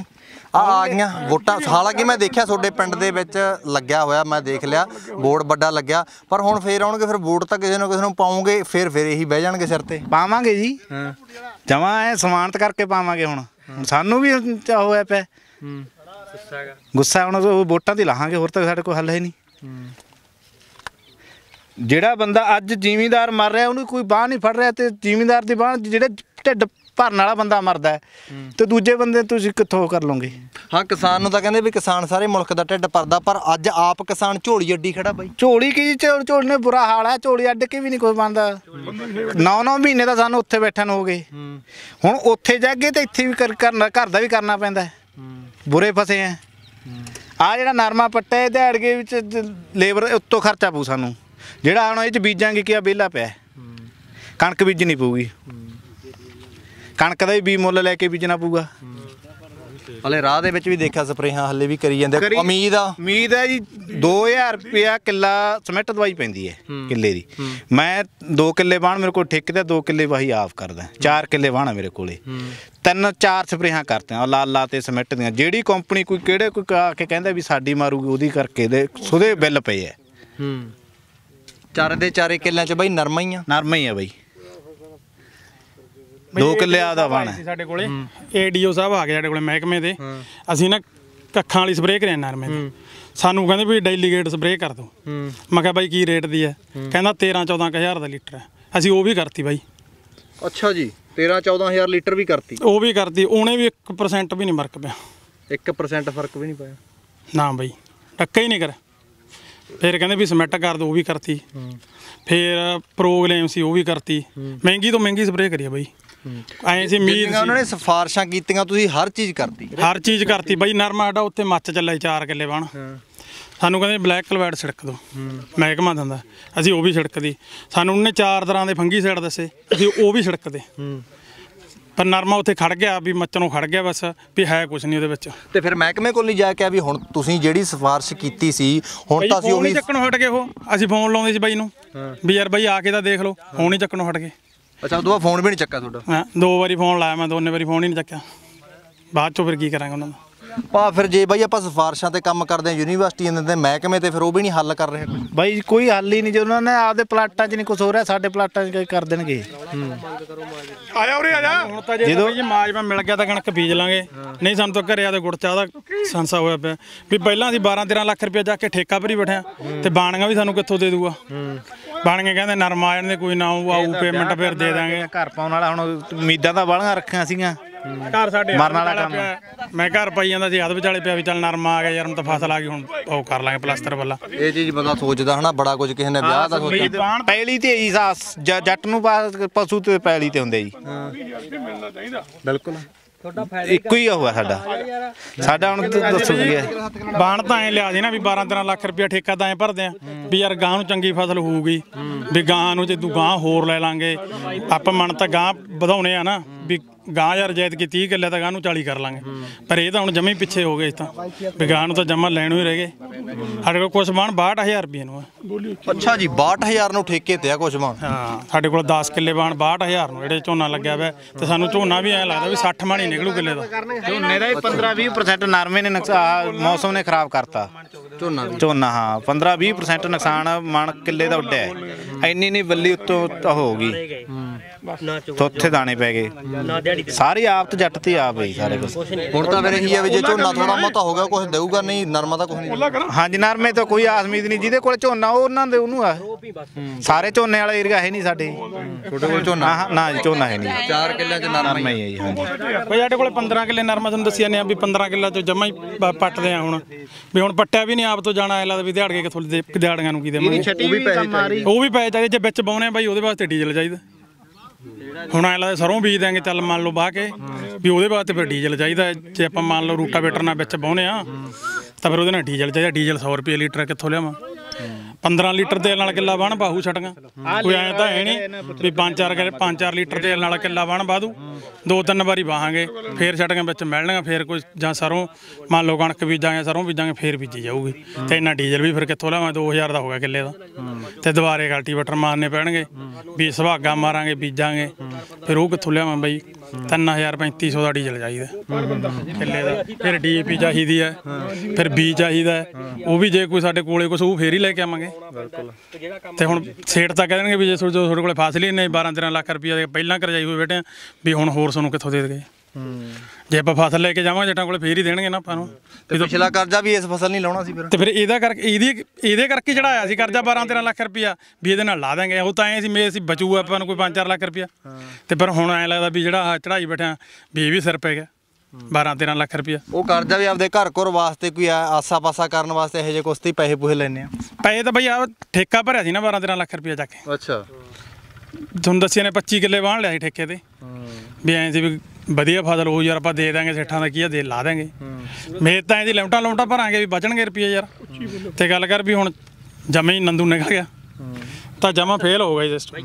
ਆ ਆ ਗਈਆਂ ਵੋਟਾਂ ਹਾਲਾਂਕਿ ਮੈਂ ਦੇਖਿਆ ਤੁਹਾਡੇ ਪਿੰਡ ਦੇ ਵਿੱਚ ਲੱਗਿਆ ਹੋਇਆ ਮੈਂ ਦੇਖ ਲਿਆ ਬੋਰਡ ਵੱਡਾ ਲੱਗਿਆ ਪਰ ਹੁਣ ਫੇਰ ਆਉਣਗੇ ਫਿਰ ਵੋਟ ਤਾਂ ਕਿਸੇ ਨੂੰ ਕਿਸੇ ਨੂੰ ਪਾਉਂਗੇ ਫੇਰ ਫੇਰ ਇਹੀ ਬਹਿ ਜਾਣਗੇ ਸਿਰ ਤੇ ਪਾਵਾਂਗੇ ਜੀ ਜਮਾ ਐ ਸਮਾਨਤ ਕਰਕੇ ਪਾਵਾਂਗੇ ਹੁਣ ਸਾਨੂੰ ਵੀ ਚਾਹ ਹੋਇਆ ਪਿਆ ਗੁੱਸਾ ਹੈਗਾ ਗੁੱਸਾ ਹੁਣ ਉਹ ਵੋਟਾਂ ਦੀ ਲਾਹਾਂਗੇ ਹੋਰ ਤਾਂ ਸਾਡੇ ਕੋਲ ਹੱਲ ਹੈ ਨਹੀਂ ਜਿਹੜਾ ਬੰਦਾ ਅੱਜ ਜ਼ਿਮੀਂਦਾਰ ਮਰ ਰਿਹਾ ਉਹਨੂੰ ਕੋਈ ਬਾਹ ਨਹੀਂ ਫੜ ਰਿਹਾ ਤੇ ਜ਼ਿਮੀਂਦਾਰ ਦੀ ਬਾਹ ਜਿਹੜੇ ਢਿੱਡ ਭਰਨ ਵਾਲਾ ਬੰਦਾ ਮਰਦਾ ਹੈ ਤੇ ਦੂਜੇ ਬੰਦੇ ਤੁਸੀਂ ਕਿੱਥੋਂ ਕਰ ਲੋਗੇ ਹਾਂ ਕਿਸਾਨ ਨੂੰ ਤਾਂ ਕਹਿੰਦੇ ਵੀ ਕਿਸਾਨ ਸਾਰੇ ਮੁਲਕ ਦਾ ਢਿੱਡ ਭਰਦਾ ਪਰ ਅੱਜ ਆਪ ਕਿਸਾਨ ਝੋਲੀ ਅੱਡੀ ਖੜਾ ਬਾਈ ਝੋਲੀ ਕੀ ਝੋਲ ਝੋਲ ਨੇ ਬੁਰਾ ਹਾਲ ਹੈ ਝੋਲੀ ਅੱਡ ਕੇ ਵੀ ਨਹੀਂ ਕੋਈ ਬੰਦਾ 9-9 ਮਹੀਨੇ ਤਾਂ ਸਾਨੂੰ ਉੱਥੇ ਬੈਠਣ ਹੋ ਗਏ ਹੁਣ ਉੱਥੇ ਜਾਗੇ ਤੇ ਇੱਥੇ ਵੀ ਕਰਨਾ ਘਰ ਦਾ ਵੀ ਕਰਨਾ ਪੈਂਦਾ ਬੁਰੇ ਫਸੇ ਆ ਆ ਜਿਹੜਾ ਨਰਮਾ ਪੱਟਾ ਇਹ ਦਿਹਾੜ ਕੇ ਵਿੱਚ ਲੇਬਰ ਉੱਤੋਂ ਖਰਚਾ ਪੂ ਸਾਨੂੰ ਜਿਹੜਾ ਹੁਣ ਇਹ ਚ ਬੀਜਾਂਗੇ ਕਿ ਆ ਵਿਹਲਾ ਪਿਆ ਕਣਕ ਕਣਕ ਬੀਜਣੀ ਪਊਗੀ ਕਣਕ ਦਾ ਵੀ ਬੀ ਮੁੱਲ ਲੈ ਕੇ ਬੀਜਣਾ ਪਊਗਾ ਹਲੇ ਰਾਹ ਦੇ ਵਿੱਚ ਵੀ ਦੇਖਿਆ ਸਪਰੇਹਾਂ ਹਲੇ ਵੀ ਕਰੀ ਜਾਂਦੇ ਉਮੀਦ ਆ ਉਮੀਦ ਹੈ ਜੀ 2000 ਰੁਪਿਆ ਕਿੱਲਾ ਸਮਿਟ ਦਵਾਈ ਪੈਂਦੀ ਹੈ ਕਿੱਲੇ ਦੀ ਮੈਂ 2 ਕਿੱਲੇ ਬਾਣ ਮੇਰੇ ਕੋਲ ਠੇਕੇ ਤੇ 2 ਕਿੱਲੇ ਵਾਹੀ ਆਫ ਕਰਦਾ 4 ਕਿੱਲੇ ਬਾਣ ਮੇਰੇ ਕੋਲੇ ਤਿੰਨ ਚਾਰ ਸਪਰੇਹਾਂ ਕਰਦੇ ਆ ਲਾਲ ਲਾ ਤੇ ਸਮਿਟ ਦੀਆਂ ਜਿਹੜੀ ਕੰਪਨੀ ਕੋਈ ਕਿਹੜੇ ਕੋਈ ਆ ਕੇ ਕਹਿੰਦਾ ਵੀ ਸਾਡੀ ਮਾਰੂਗੀ ਉਹਦੀ ਕਰਕੇ ਦੇ ਸੁਦੇ ਬਿੱਲ ਪਏ ਆ ਹੂੰ ਚਾਰੇ ਦੇ ਚਾਰੇ ਕਿੱਲਿਆਂ 'ਚ ਬਾਈ ਨਰਮਾ ਹੀ ਆ ਨਰਮਾ ਹੀ ਆ ਬਾਈ ਦੋ ਕਿੱਲੇ ਦਾ ਵਣ ਸਾਡੇ ਕੋਲੇ ਏਡੀਓ ਸਾਹਿਬ ਆ ਗਏ ਸਾਡੇ ਕੋਲੇ ਮਹਿਕਮੇ ਦੇ ਅਸੀਂ ਨਾ ਕੱਖਾਂ ਵਾਲੀ ਸਪਰੇਅ ਕਰਿਆ ਨਰਮੇ ਦੀ ਸਾਨੂੰ ਕਹਿੰਦੇ ਵੀ ਡੈਲੀਗੇਟ ਸਪਰੇਅ ਕਰ ਦੋ ਮੈਂ ਕਿਹਾ ਬਾਈ ਕੀ ਰੇਟ ਦੀ ਹੈ ਕਹਿੰਦਾ 13 14 ਹਜ਼ਾਰ ਦਾ ਲੀਟਰ ਹੈ ਅਸੀਂ ਉਹ ਵੀ ਕਰਤੀ ਬਾਈ ਅੱਛਾ ਜੀ 13 14000 ਲੀਟਰ ਵੀ ਕਰਤੀ ਉਹ ਵੀ ਕਰਤੀ ਉਹਨੇ ਵੀ 1% ਵੀ ਨਹੀਂ ਮਰਕ ਪਿਆ 1% ਫਰਕ ਵੀ ਨਹੀਂ ਪਾਇਆ ਨਾ ਬਾਈ ਟੱਕਾ ਹੀ ਨਹੀਂ ਕਰ ਫਿਰ ਕਹਿੰਦੇ ਵੀ ਸਮੈਟ ਕਰ ਦੋ ਉਹ ਵੀ ਕਰਤੀ ਫਿਰ ਪ੍ਰੋਗਰਾਮ ਸੀ ਉਹ ਵੀ ਕਰਤੀ ਮਹਿੰਗੀ ਤੋਂ ਮਹਿੰਗੀ ਸਪਰੇਅ ਕਰੀ ਬਾਈ ਐਂ ਸੀ ਮੀਰ ਉਹਨਾਂ ਨੇ ਸਿਫਾਰਿਸ਼ਾਂ ਕੀਤੀਆਂ ਤੁਸੀਂ ਹਰ ਚੀਜ਼ ਕਰਤੀ ਹਰ ਚੀਜ਼ ਕਰਤੀ ਬਾਈ ਨਰਮਾ ਸਾਡਾ ਉੱਥੇ ਮੱਚ ਚੱਲੇ 4 ਕਿੱਲੇ ਬਣ ਸਾਨੂੰ ਕਹਿੰਦੇ ਬਲੈਕ ਕਲਵੈਟ ਸੜਕ ਦੋ ਮਹਿਕਮਾ ਦਿੰਦਾ ਅਸੀਂ ਉਹ ਵੀ ਸੜਕਦੀ ਸਾਨੂੰ ਉਹਨੇ ਚਾਰ ਤਰ੍ਹਾਂ ਦੇ ਫੰਗੀ ਸਾਈਡ ਦੱਸੇ ਅਸੀਂ ਉਹ ਵੀ ਸੜਕਦੇ ਪਰ ਨਰਮਾ ਉੱਥੇ ਖੜ ਗਿਆ ਵੀ ਮੱਚ ਨੂੰ ਖੜ ਗਿਆ ਬਸ ਵੀ ਹੈ ਕੁਝ ਨਹੀਂ ਉਹਦੇ ਵਿੱਚ ਤੇ ਫਿਰ ਮਹਿਕਮੇ ਕੋਲ ਨਹੀਂ ਜਾ ਕੇ ਆ ਵੀ ਹੁਣ ਤੁਸੀਂ ਜਿਹੜੀ ਸਿਫਾਰਿਸ਼ ਕੀਤੀ ਸੀ ਹੁਣ ਤਾਂ ਅਸੀਂ ਉਹ ਨਹੀਂ ਚੱਕਣੋਂ ਹਟ ਗਏ ਉਹ ਅਸੀਂ ਫੋਨ ਲਾਉਂਦੇ ਸੀ ਬਾਈ ਨੂੰ ਵੀ ਯਾਰ ਬਾਈ ਆ ਕੇ ਤਾਂ ਦੇਖ ਲਓ ਹੁਣ ਹੀ ਚੱਕਣੋਂ ਹਟ ਗਏ ਅੱਛਾ ਉਦੋਂ ਫੋਨ ਵੀ ਨਹੀਂ ਚੱਕਿਆ ਤੁਹਾਡਾ ਹਾਂ ਦੋ ਵਾਰੀ ਫੋਨ ਲਾਇਆ ਮੈਂ ਦੋਨੇ ਵਾਰੀ ਫੋਨ ਹੀ ਨਹੀਂ ਚੱਕਿਆ ਬਾਅਦ ਚੋਂ ਫਿਰ ਕੀ ਕਰਾਂਗੇ ਉਹਨਾਂ ਨੂੰ ਭਾ ਫਿਰ ਜੇ ਬਾਈ ਆਪਾਂ ਸਫਾਰਸ਼ਾਂ ਤੇ ਕੰਮ ਕਰਦੇ ਆ ਯੂਨੀਵਰਸਿਟੀਆਂ ਦੇ ਤੇ ਮਹਿਕਮੇ ਤੇ ਫਿਰ ਉਹ ਵੀ ਨਹੀਂ ਹੱਲ ਕਰ ਰਹੇ ਬਾਈ ਕੋਈ ਹੱਲ ਹੀ ਨਹੀਂ ਜੇ ਉਹਨਾਂ ਨੇ ਆਪਦੇ ਪਲਾਟਾਂ 'ਚ ਨਹੀਂ ਕੁਝ ਹੋ ਰਿਹਾ ਸਾਡੇ ਪਲਾਟਾਂ 'ਚ ਕਰ ਦੇਣਗੇ ਆਇਆ ਉਰੇ ਆ ਜਾ ਹੁਣ ਤਾਂ ਜੇ ਜੇ ਮਾਜਮਾ ਮਿਲ ਗਿਆ ਤਾਂ ਕਣਕ ਬੀਜ ਲਾਂਗੇ ਨਹੀਂ ਸਾਨੂੰ ਤਾਂ ਘਰੇ ਆ ਤੇ ਗੁੜ ਚਾਹ ਦਾ ਸੰਸਾ ਹੋਇਆ ਪਿਆ ਵੀ ਪਹਿਲਾਂ ਸੀ 12 13 ਲੱਖ ਰੁਪਏ ਜਾ ਕੇ ਠੇਕਾ ਭਰੀ ਬੈਠਿਆ ਤੇ ਬਾਣੀਆਂ ਵੀ ਸਾਨੂੰ ਕਿੱਥੋਂ ਦੇ ਦੂਗਾ ਬਾਣੀਆਂ ਕਹਿੰਦੇ ਨਰਮਾਇਣ ਦੇ ਕੋਈ ਨਾ ਆਊ ਪੇਮੈਂਟ ਫਿਰ ਦੇ ਦਾਂਗੇ ਘਰ ਪਾਉਣ ਵਾਲਾ ਹੁਣ ਉਮੀਦਾਂ ਤਾਂ ਬਾਹਲੀਆਂ ਰੱਖੀਆਂ ਸੀਗੀਆਂ ਘਰ ਸਾਡੇ ਮਰਨ ਵਾਲਾ ਕੰਮ ਮੈਂ ਘਰ ਪਾਈ ਜਾਂਦਾ ਸੀ ਹੱਥ ਵਿਚਾਲੇ ਪਿਆ ਵੀ ਚੱਲ ਨਰਮਾ ਆ ਗਿਆ ਯਾਰ ਹੁਣ ਤਾਂ ਫਸਲ ਆ ਗਈ ਹੁਣ ਉਹ ਕਰ ਲਾਂਗੇ ਪਲਾਸਟਰ ਵੱਲਾ ਇਹ ਚੀਜ਼ ਬੰਦਾ ਸੋਚਦਾ ਹਨਾ ਬੜਾ ਕੁਝ ਕਿਸੇ ਨੇ ਵਿਆਹ ਦਾ ਸੋਚਿਆ ਪਹਿਲੀ ਤੇ ਹੀ ਸਾ ਜੱਟ ਨੂੰ ਪਸ਼ੂ ਤੇ ਪਹਿਲੀ ਤੇ ਹੁੰਦੇ ਜੀ ਬਿਲਕੁਲ ਇੱਕੋ ਹੀ ਹੋਇਆ ਸਾਡਾ ਸਾਡਾ ਹੁਣ ਦੱਸੋ ਬਾਣ ਤਾਂ ਐ ਲਿਆ ਸੀ ਨਾ ਵੀ 12 13 ਲੱਖ ਰੁਪਇਆ ਠੇਕਾ ਤਾਂ ਐ ਭਰਦੇ ਆ ਵੀ ਯਾਰ ਗਾਂ ਨੂੰ ਚੰਗੀ ਫਸਲ ਹੋਊਗੀ ਵੀ ਗਾਂ ਨੂੰ ਜੇ ਤੂੰ ਗਾਂ ਹੋਰ ਲੈ ਲਾਂਗੇ ਆਪਾਂ ਮਨ ਤਾਂ ਗਾਂ ਵਧਾਉਣੇ ਆ ਨਾ ਵੀ ਗਾਂ ਯਾਰ ਜਾਇਦ ਕੀ 30 ਕਿੱਲੇ ਤਾਂ ਗਾਂ ਨੂੰ 40 ਕਰ ਲਾਂਗੇ ਪਰ ਇਹ ਤਾਂ ਹੁਣ ਜਮੇ ਪਿੱਛੇ ਹੋ ਗਏ ਤਾਂ ਵੀ ਗਾਂ ਨੂੰ ਤਾਂ ਜਮਾ ਲੈਣੋ ਹੀ ਰਹਿ ਗਏ ਸਾਡੇ ਕੋਲ ਕੁਛ ਬਾਣ 62000 ਰੁਪਏ ਨੂੰ ਅੱਛਾ ਜੀ 62000 ਨੂੰ ਠੇਕੇ ਤੇ ਆ ਕੁਛ ਬਾਣ ਹਾਂ ਸਾਡੇ ਕੋਲ 10 ਕਿੱਲੇ ਬਾਣ 62000 ਨੂੰ ਜਿਹੜੇ ਝੋਨਾ ਲੱਗਿਆ ਹੋਇਆ ਤੇ ਸਾਨੂੰ ਝੋਨਾ ਵੀ ਐ ਲੱਗਦਾ ਵੀ 60 ਮਾਣੀ ਨਿਕਲੂ ਕਿੱਲੇ ਦਾ ਝੋਨੇ ਦਾ ਹੀ 15-20% ਨਰਮੇ ਨੇ ਨੁਕਸਾਨ ਮੌਸਮ ਨੇ ਖਰਾਬ ਕਰਤਾ ਝੋਨਾ ਝੋਨਾ ਹਾਂ 15-20% ਨੁਕਸਾਨ ਮਣ ਕਿੱਲੇ ਦਾ ਉੱਡਿਆ ਐਨੀ ਨਹੀਂ ਬੱਲੀ ਉੱਤੋਂ ਹੋ ਗਈ ਤਾਂ ਉੱਥੇ ਦਾਣੇ ਪੈ ਗਏ ਸਾਰੇ ਆਪ ਤੇ ਜੱਟ ਤੇ ਆਪ ਹੀ ਸਾਰੇ ਕੁਝ ਹੁਣ ਤਾਂ ਫਿਰ ਇਹੀ ਆ ਵੀ ਜੇ ਝੋਨਾ ਥੋੜਾ ਮੋਟਾ ਹੋ ਗਿਆ ਕੁਝ ਦੇਊਗਾ ਨਹੀਂ ਨਰਮਾ ਤਾਂ ਕੁਝ ਨਹੀਂ ਹਾਂਜੀ ਨਰਮੇ ਤਾਂ ਕੋਈ ਆਸ ਨਹੀਂ ਜਿਹਦੇ ਕੋਲ ਝੋਨਾ ਉਹ ਉਹਨਾਂ ਦੇ ਉਹਨੂੰ ਆ ਸਾਰੇ ਝੋਨੇ ਵਾਲਾ ਏਰੀਆ ਹੈ ਨਹੀਂ ਸਾਡੇ ਛੋਟੇ ਕੋਲ ਝੋਨਾ ਨਾ ਝੋਨਾ ਹੈ ਨਹੀਂ 4 ਕਿੱਲਿਆਂ ਚ ਨਰਮਾ ਹੀ ਹੈ ਜੀ ਹਾਂਜੀ ਕੋਈ ਸਾਡੇ ਕੋਲ 15 ਕਿੱਲੇ ਨਰਮਾ ਤੁਹਾਨੂੰ ਦੱਸਿਆ ਨੇ ਆ ਵੀ 15 ਕਿੱਲਾ ਤੋਂ ਜਮਾ ਹੀ ਪੱਟਦੇ ਆ ਹੁਣ ਵੀ ਹੁਣ ਪੱਟਿਆ ਵੀ ਨਹੀਂ ਆਪ ਤੋਂ ਜਾਣਾ ਐ ਲੱਗਦਾ ਵੀ ਦਿਹਾੜ ਕੇ ਥੋੜੇ ਦਿਹਾੜੀਆਂ ਨੂੰ ਕੀ ਦੇਵਾਂਗੇ ਉਹ ਵੀ ਪੈ ਚਾਹੀਦੇ ਜੇ ਵਿੱਚ ਬੋਣੇ ਬਾਈ ਉਹਦੇ ਵਾਸਤੇ ਡੀਜ਼ਲ ਚਾਹੀਦਾ ਹੁਣ ਐ ਲੱਗਦਾ ਸਰੋਂ ਬੀਜ ਦਾਂਗੇ ਚੱਲ ਮੰਨ ਲਓ ਬਾਹ ਕੇ ਵੀ ਉਹਦੇ ਬਾਅਦ ਤੇ ਫਿਰ ਡੀਜ਼ਲ ਚਾਹੀਦਾ ਜੇ ਆਪਾਂ ਮੰਨ ਲਓ ਰੂਟਾ ਰੂਟਾਵੇਟਰ ਨਾਲ ਵਿੱਚ ਬਾਉਨੇ ਆ ਤਾਂ ਫਿਰ ਉਹਦੇ ਨਾਲ ਡੀਜ਼ਲ ਚਾਹੀਦਾ ਡੀਜ਼ਲ 100 ਰੁਪਏ ਲੀਟਰ ਕਿੱਥੋਂ ਲਿਆਵਾਂ 15 ਲੀਟਰ ਤੇਲ ਨਾਲ ਕਿੱਲਾ ਬਣ ਬਾਹੂ ਛਟੀਆਂ ਕੋਈ ਐ ਤਾਂ ਹੈ ਨਹੀਂ ਵੀ 5-4 5-4 ਲੀਟਰ ਤੇਲ ਨਾਲ ਕਿੱਲਾ ਬਣ ਬਾਦੂ ਦੋ ਤਿੰਨ ਵਾਰੀ ਬਾਹਾਂਗੇ ਫੇਰ ਛਟੀਆਂ ਵਿੱਚ ਮਿਲਣਗਾ ਫੇਰ ਕੋਈ ਜਾਂ ਸਰੋਂ ਮੰਨ ਲਓ ਕਣਕ ਬੀਜਾਂਗੇ ਸਰੋਂ ਬੀਜਾਂਗੇ ਫੇਰ ਬੀਜੀ ਜਾਊਗੀ ਤੇ ਇੰਨਾ ਡੀਜ਼ਲ ਵੀ ਫਿਰ ਕਿੱਥੋਂ ਲਾਵਾਂ 2000 ਦਾ ਹੋ ਗਿਆ ਕਿੱਲੇ ਦਾ ਤੇ ਦੁਬਾਰੇ ਕਲਟੀਵੇਟਰ ਮਾਰਨੇ ਪੈਣਗੇ ਵੀ ਸੁਭਾਗਾ ਮਾਰਾਂਗੇ ਬੀਜਾਂਗੇ ਫਿਰ ਉਹ ਕਿੱਥੋਂ ਲਿਆਵਾਂ ਬਾਈ 3350 ਦਾ ਡੀਜ਼ਲ ਚਾਹੀਦਾ ਕਿੱਲੇ ਦਾ ਫਿਰ ਡੀਪੀ ਚਾਹੀਦੀ ਹੈ ਫਿਰ ਬੀ ਚਾਹੀਦਾ ਹੈ। ਉਹ ਵੀ ਜੇ ਕੋਈ ਸਾਡੇ ਕੋਲੇ ਕੁਝ ਉਹ ਫੇਰ ਹੀ ਲੈ ਕੇ ਆਵਾਂਗੇ ਤੇ ਹੁਣ ਸੇਠ ਤਾਂ ਕਹਿੰਦੇ ਵੀ ਜੇ ਤੁਹਾਡੇ ਕੋਲੇ ਫਾਸਲੀ ਨਹੀਂ 12 13 ਲੱਖ ਰੁਪਏ ਦੇ ਪਹਿਲਾਂ ਕਰਜਾਈ ਹੋਏ ਬੇਟੇ ਆ, ਵੀ ਹੁਣ ਹੋਰ ਸਾਨੂੰ ਕਿੱਥੋਂ ਦੇ ਦੇਗੇ ਜੇ ਆਪਾਂ ਫਸਲ ਲੈ ਕੇ ਜਾਵਾਂਗੇ ਜੱਟਾਂ ਕੋਲੇ ਫੇਰ ਹੀ ਦੇਣਗੇ ਨਾ ਆਪਾਂ ਨੂੰ ਤੇ ਪਿਛਲਾ ਕਰਜ਼ਾ ਵੀ ਇਸ ਫਸਲ ਨਹੀਂ ਲਾਉਣਾ ਸੀ ਫਿਰ ਤੇ ਫਿਰ ਇਹਦਾ ਕਰਕੇ ਇਹਦੀ ਇਹਦੇ ਕਰਕੇ ਚੜਾਇਆ ਸੀ ਕਰਜ਼ਾ 12 13 ਲੱਖ ਰੁਪਇਆ ਵੀ ਇਹਦੇ ਨਾਲ ਲਾ ਦਾਂਗੇ ਉਹ ਤਾਂ ਐ ਸੀ ਮੇਰੇ ਸੀ ਬਚੂ ਆਪਾਂ ਨੂੰ ਕੋਈ 5 4 ਲੱਖ ਰੁਪਇਆ ਤੇ ਪਰ ਹੁਣ ਐ ਲੱਗਦਾ ਵੀ ਜਿਹੜਾ ਚੜਾਈ ਬੈਠਾ ਵੀ ਇਹ ਵੀ ਸਿਰ ਪੈ ਗਿਆ 12 13 ਲੱਖ ਰੁਪਇਆ ਉਹ ਕਰਜ਼ਾ ਵੀ ਆਪਦੇ ਘਰ ਕੋਰ ਵਾਸਤੇ ਕੋਈ ਆਸਾ ਪਾਸਾ ਕਰਨ ਵਾਸਤੇ ਇਹੋ ਜਿਹੇ ਕੁਛ ਤੇ ਪੈਸੇ ਪੂਹੇ ਲੈਣੇ ਆ ਪੈਸੇ ਤਾਂ ਭਈ ਆ ਠੇਕਾ ਭਰਿਆ ਸੀ ਨਾ 12 13 ਲੱਖ ਰੁਪਇਆ ਚੱਕ ਕੇ ਅੱਛਾ ਤੁਹਾਨੂੰ ਦੱਸਿਆ ਨੇ 25 ਕਿੱਲੇ ਵਾਹਣ ਲਿਆ ਸੀ ਠੇਕੇ ਤੇ ਵੀ ਐਂ ਸੀ ਵੀ ਵਧੀਆ ਫਸਲ ਹੋ ਯਾਰ ਆਪਾਂ ਦੇ ਦਾਂਗੇ ਸੇਠਾਂ ਦਾ ਕੀ ਆ ਦੇ ਲਾ ਦਾਂਗੇ ਮੇਰੇ ਤਾਂ ਇਹਦੀ ਲਿਮਟਾਂ ਲਿਮਟਾਂ ਭਰਾਂਗੇ ਵੀ ਬਚਣਗੇ ਰੁਪਏ ਯਾਰ ਤੇ ਗੱਲ ਕਰ ਵੀ ਹੁਣ ਜਮੇ ਹੀ ਨੰਦੂ ਨਿਕਲ ਗਿਆ ਤਾਂ ਜਮਾ ਫੇਲ ਹੋ ਗਿਆ ਸਿਸਟਮ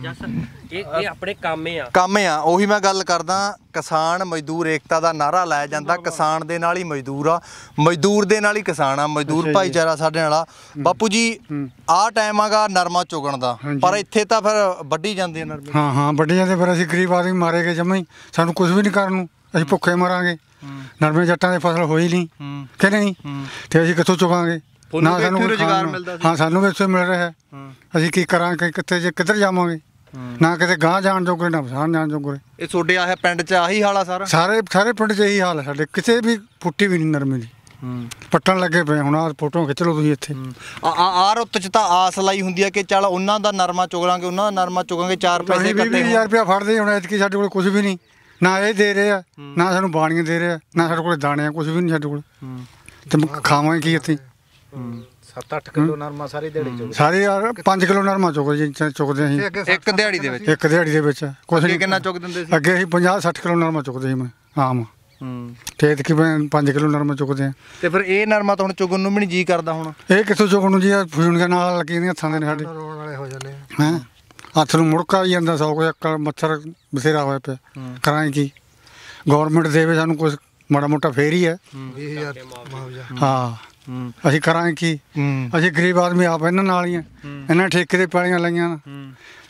ਇਹ ਇਹ ਆਪਣੇ ਕੰਮੇ ਆ ਕੰਮ ਆ ਉਹੀ ਮੈਂ ਗੱਲ ਕਰਦਾ ਕਿਸਾਨ ਮਜ਼ਦੂਰ ਏਕਤਾ ਦਾ ਨਾਰਾ ਲਾਇਆ ਜਾਂਦਾ ਕਿਸਾਨ ਦੇ ਨਾਲ ਹੀ ਮਜ਼ਦੂਰ ਆ ਮਜ਼ਦੂਰ ਦੇ ਨਾਲ ਹੀ ਕਿਸਾਨ ਆ ਮਜ਼ਦੂਰ ਭਾਈਚਾਰਾ ਸਾਡੇ ਨਾਲ ਆ ਬਾਪੂ ਜੀ ਆਹ ਟਾਈਮ ਆਗਾ ਨਰਮਾ ਚੁਗਣ ਦਾ ਪਰ ਇੱਥੇ ਤਾਂ ਫਿਰ ਵੱਢੀ ਜਾਂਦੇ ਆ ਨਰਮੇ ਹਾਂ ਹਾਂ ਵੱਢੀ ਜਾਂਦੇ ਫਿਰ ਅਸੀਂ ਗਰੀਬ ਆਦਮੀ ਮਾਰੇ ਗਏ ਹੀ ਸਾਨੂੰ ਕੁਝ ਵੀ ਨਹੀਂ ਕਰਨ ਨੂੰ ਅਸੀਂ ਭੁੱਖੇ ਮਰਾਂਗੇ ਨਰਮੇ ਜੱਟਾਂ ਦੇ ਫਸਲ ਹੋਈ ਨਹੀਂ ਕਹਿੰਦੇ ਨਹੀਂ ਤੇ ਅਸੀਂ ਕਿੱਥੋਂ ਚੁਗਾਂਗੇ ਨਾ ਸਾਨੂੰ ਰੋਜ਼ਗਾਰ ਮਿਲਦਾ ਸੀ ਹਾਂ ਸਾਨੂੰ ਵੀ ਇੱਥੇ ਮਿਲ ਰਿਹਾ ਹੈ ਅਸੀਂ ਕੀ ਕਰਾਂ ਕਿ ਕਿੱਥੇ ਜੇ ਕਿੱਧਰ ਜਾਵਾਂਗੇ ਨਾ ਕਿਤੇ ਗਾਂ ਜਾਣ ਜੋਗੇ ਨਾ ਫਸਾਣ ਜਾਣ ਜੋਗੇ ਇਹ ਛੋਡੇ ਆਹ ਪਿੰਡ 'ਚ ਆਹੀ ਹਾਲ ਆ ਸਾਰਾ ਸਾਰੇ ਸਾਰੇ ਪਿੰਡ 'ਚ ਇਹੀ ਹਾਲ ਹੈ ਸਾਡੇ ਕਿਸੇ ਵੀ ਫੁੱਟੀ ਵੀ ਨਹੀਂ ਨਰਮੇ ਦੀ ਪੱਟਣ ਲੱਗੇ ਪਏ ਹੁਣ ਆ ਫੋਟੋ ਖਿੱਚ ਲਓ ਤੁਸੀਂ ਇੱਥੇ ਆ ਆ ਰੁੱਤ 'ਚ ਤਾਂ ਆਸ ਲਾਈ ਹੁੰਦੀ ਆ ਕਿ ਚੱਲ ਉਹਨਾਂ ਦਾ ਨਰਮਾ ਚੁਗਲਾਂਗੇ ਉਹਨਾਂ ਦਾ ਨਰਮਾ ਚੁਗਾਂਗੇ 4 ਪੈਸੇ ਕੱਟੇ 20000 ਰੁਪਏ ਫੜਦੇ ਹੁਣ ਐਤਕੀ ਸਾਡੇ ਕੋਲ ਕੁਝ ਵੀ ਨਹੀਂ ਨਾ ਇਹ ਦੇ ਰਹੇ ਆ ਨਾ ਸਾਨੂੰ ਬਾਣੀਆਂ ਦੇ ਰਹੇ ਆ ਨਾ ਸਾਡੇ ਕੋਲ ਦਾਣੇ ਆ ਕੁਝ ਵੀ ਨਹੀਂ ਸਾਡੇ ਕੋਲ ਤੇ ਖਾਵਾਂਗੇ ਕੀ ਇੱਥੇ 7-8 ਕਿਲੋ ਨਰਮਾ ਸਾਰੀ ਦਿਹਾੜੀ ਚੁੱਕ ਸਾਰੇ ਯਾਰ 5 ਕਿਲੋ ਨਰਮਾ ਚੁਗਦੇ ਜੀ ਚੁੱਕਦੇ ਸੀ ਇੱਕ ਦਿਹਾੜੀ ਦੇ ਵਿੱਚ ਇੱਕ ਦਿਹਾੜੀ ਦੇ ਵਿੱਚ ਕੁਛ ਨਹੀਂ ਕਿੰਨਾ ਚੁੱਕ ਦਿੰਦੇ ਸੀ ਅੱਗੇ ਅਸੀਂ 50-60 ਕਿਲੋ ਨਰਮਾ ਚੁੱਕਦੇ ਸੀ ਮੈਂ ਆਮ ਤੇ ਤਕਰੀਬਨ 5 ਕਿਲੋ ਨਰਮਾ ਚੁੱਕਦੇ ਆ ਤੇ ਫਿਰ ਇਹ ਨਰਮਾ ਤਾਂ ਹੁਣ ਚੁਗਣ ਨੂੰ ਵੀ ਨਹੀਂ ਜੀ ਕਰਦਾ ਹੁਣ ਇਹ ਕਿੱਥੋਂ ਚੁਗਣ ਨੂੰ ਜੀ ਦੇ ਨਾਲ ਲੱਗੀ ਨੇ ਹੱਥਾਂ ਦੇ ਨੇ ਸਾਡੇ ਰੋਣ ਵਾਲੇ ਹੋ ਜਾਂਦੇ ਹੈ ਹੱਥ ਨੂੰ ਮੁੜਕਾ ਵੀ ਜਾਂਦਾ ਸੌ ਕੋਈ ਅੱਕਲ ਮੱਛਰ ਬਸੇਰਾ ਹੋਇਆ ਪਿਆ ਕਰਾਂ ਕੀ ਗਵਰਨਮੈਂਟ ਦੇਵੇ ਸਾਨੂੰ ਕੁਝ ਮਾੜਾ ਮੋਟਾ ਫੇਰ ਹੀ ਹੈ 20000 ਹਾਂ ਅਸੀਂ ਕਰਾਂਗੇ ਕੀ ਅਸੀਂ ਗਰੀਬ ਆਦਮੀ ਆਪ ਇਹਨਾਂ ਨਾਲ ਹੀ ਆ ਇਹਨਾਂ ਠੇਕੇ ਦੇ ਪਾਲੀਆਂ ਲਈਆਂ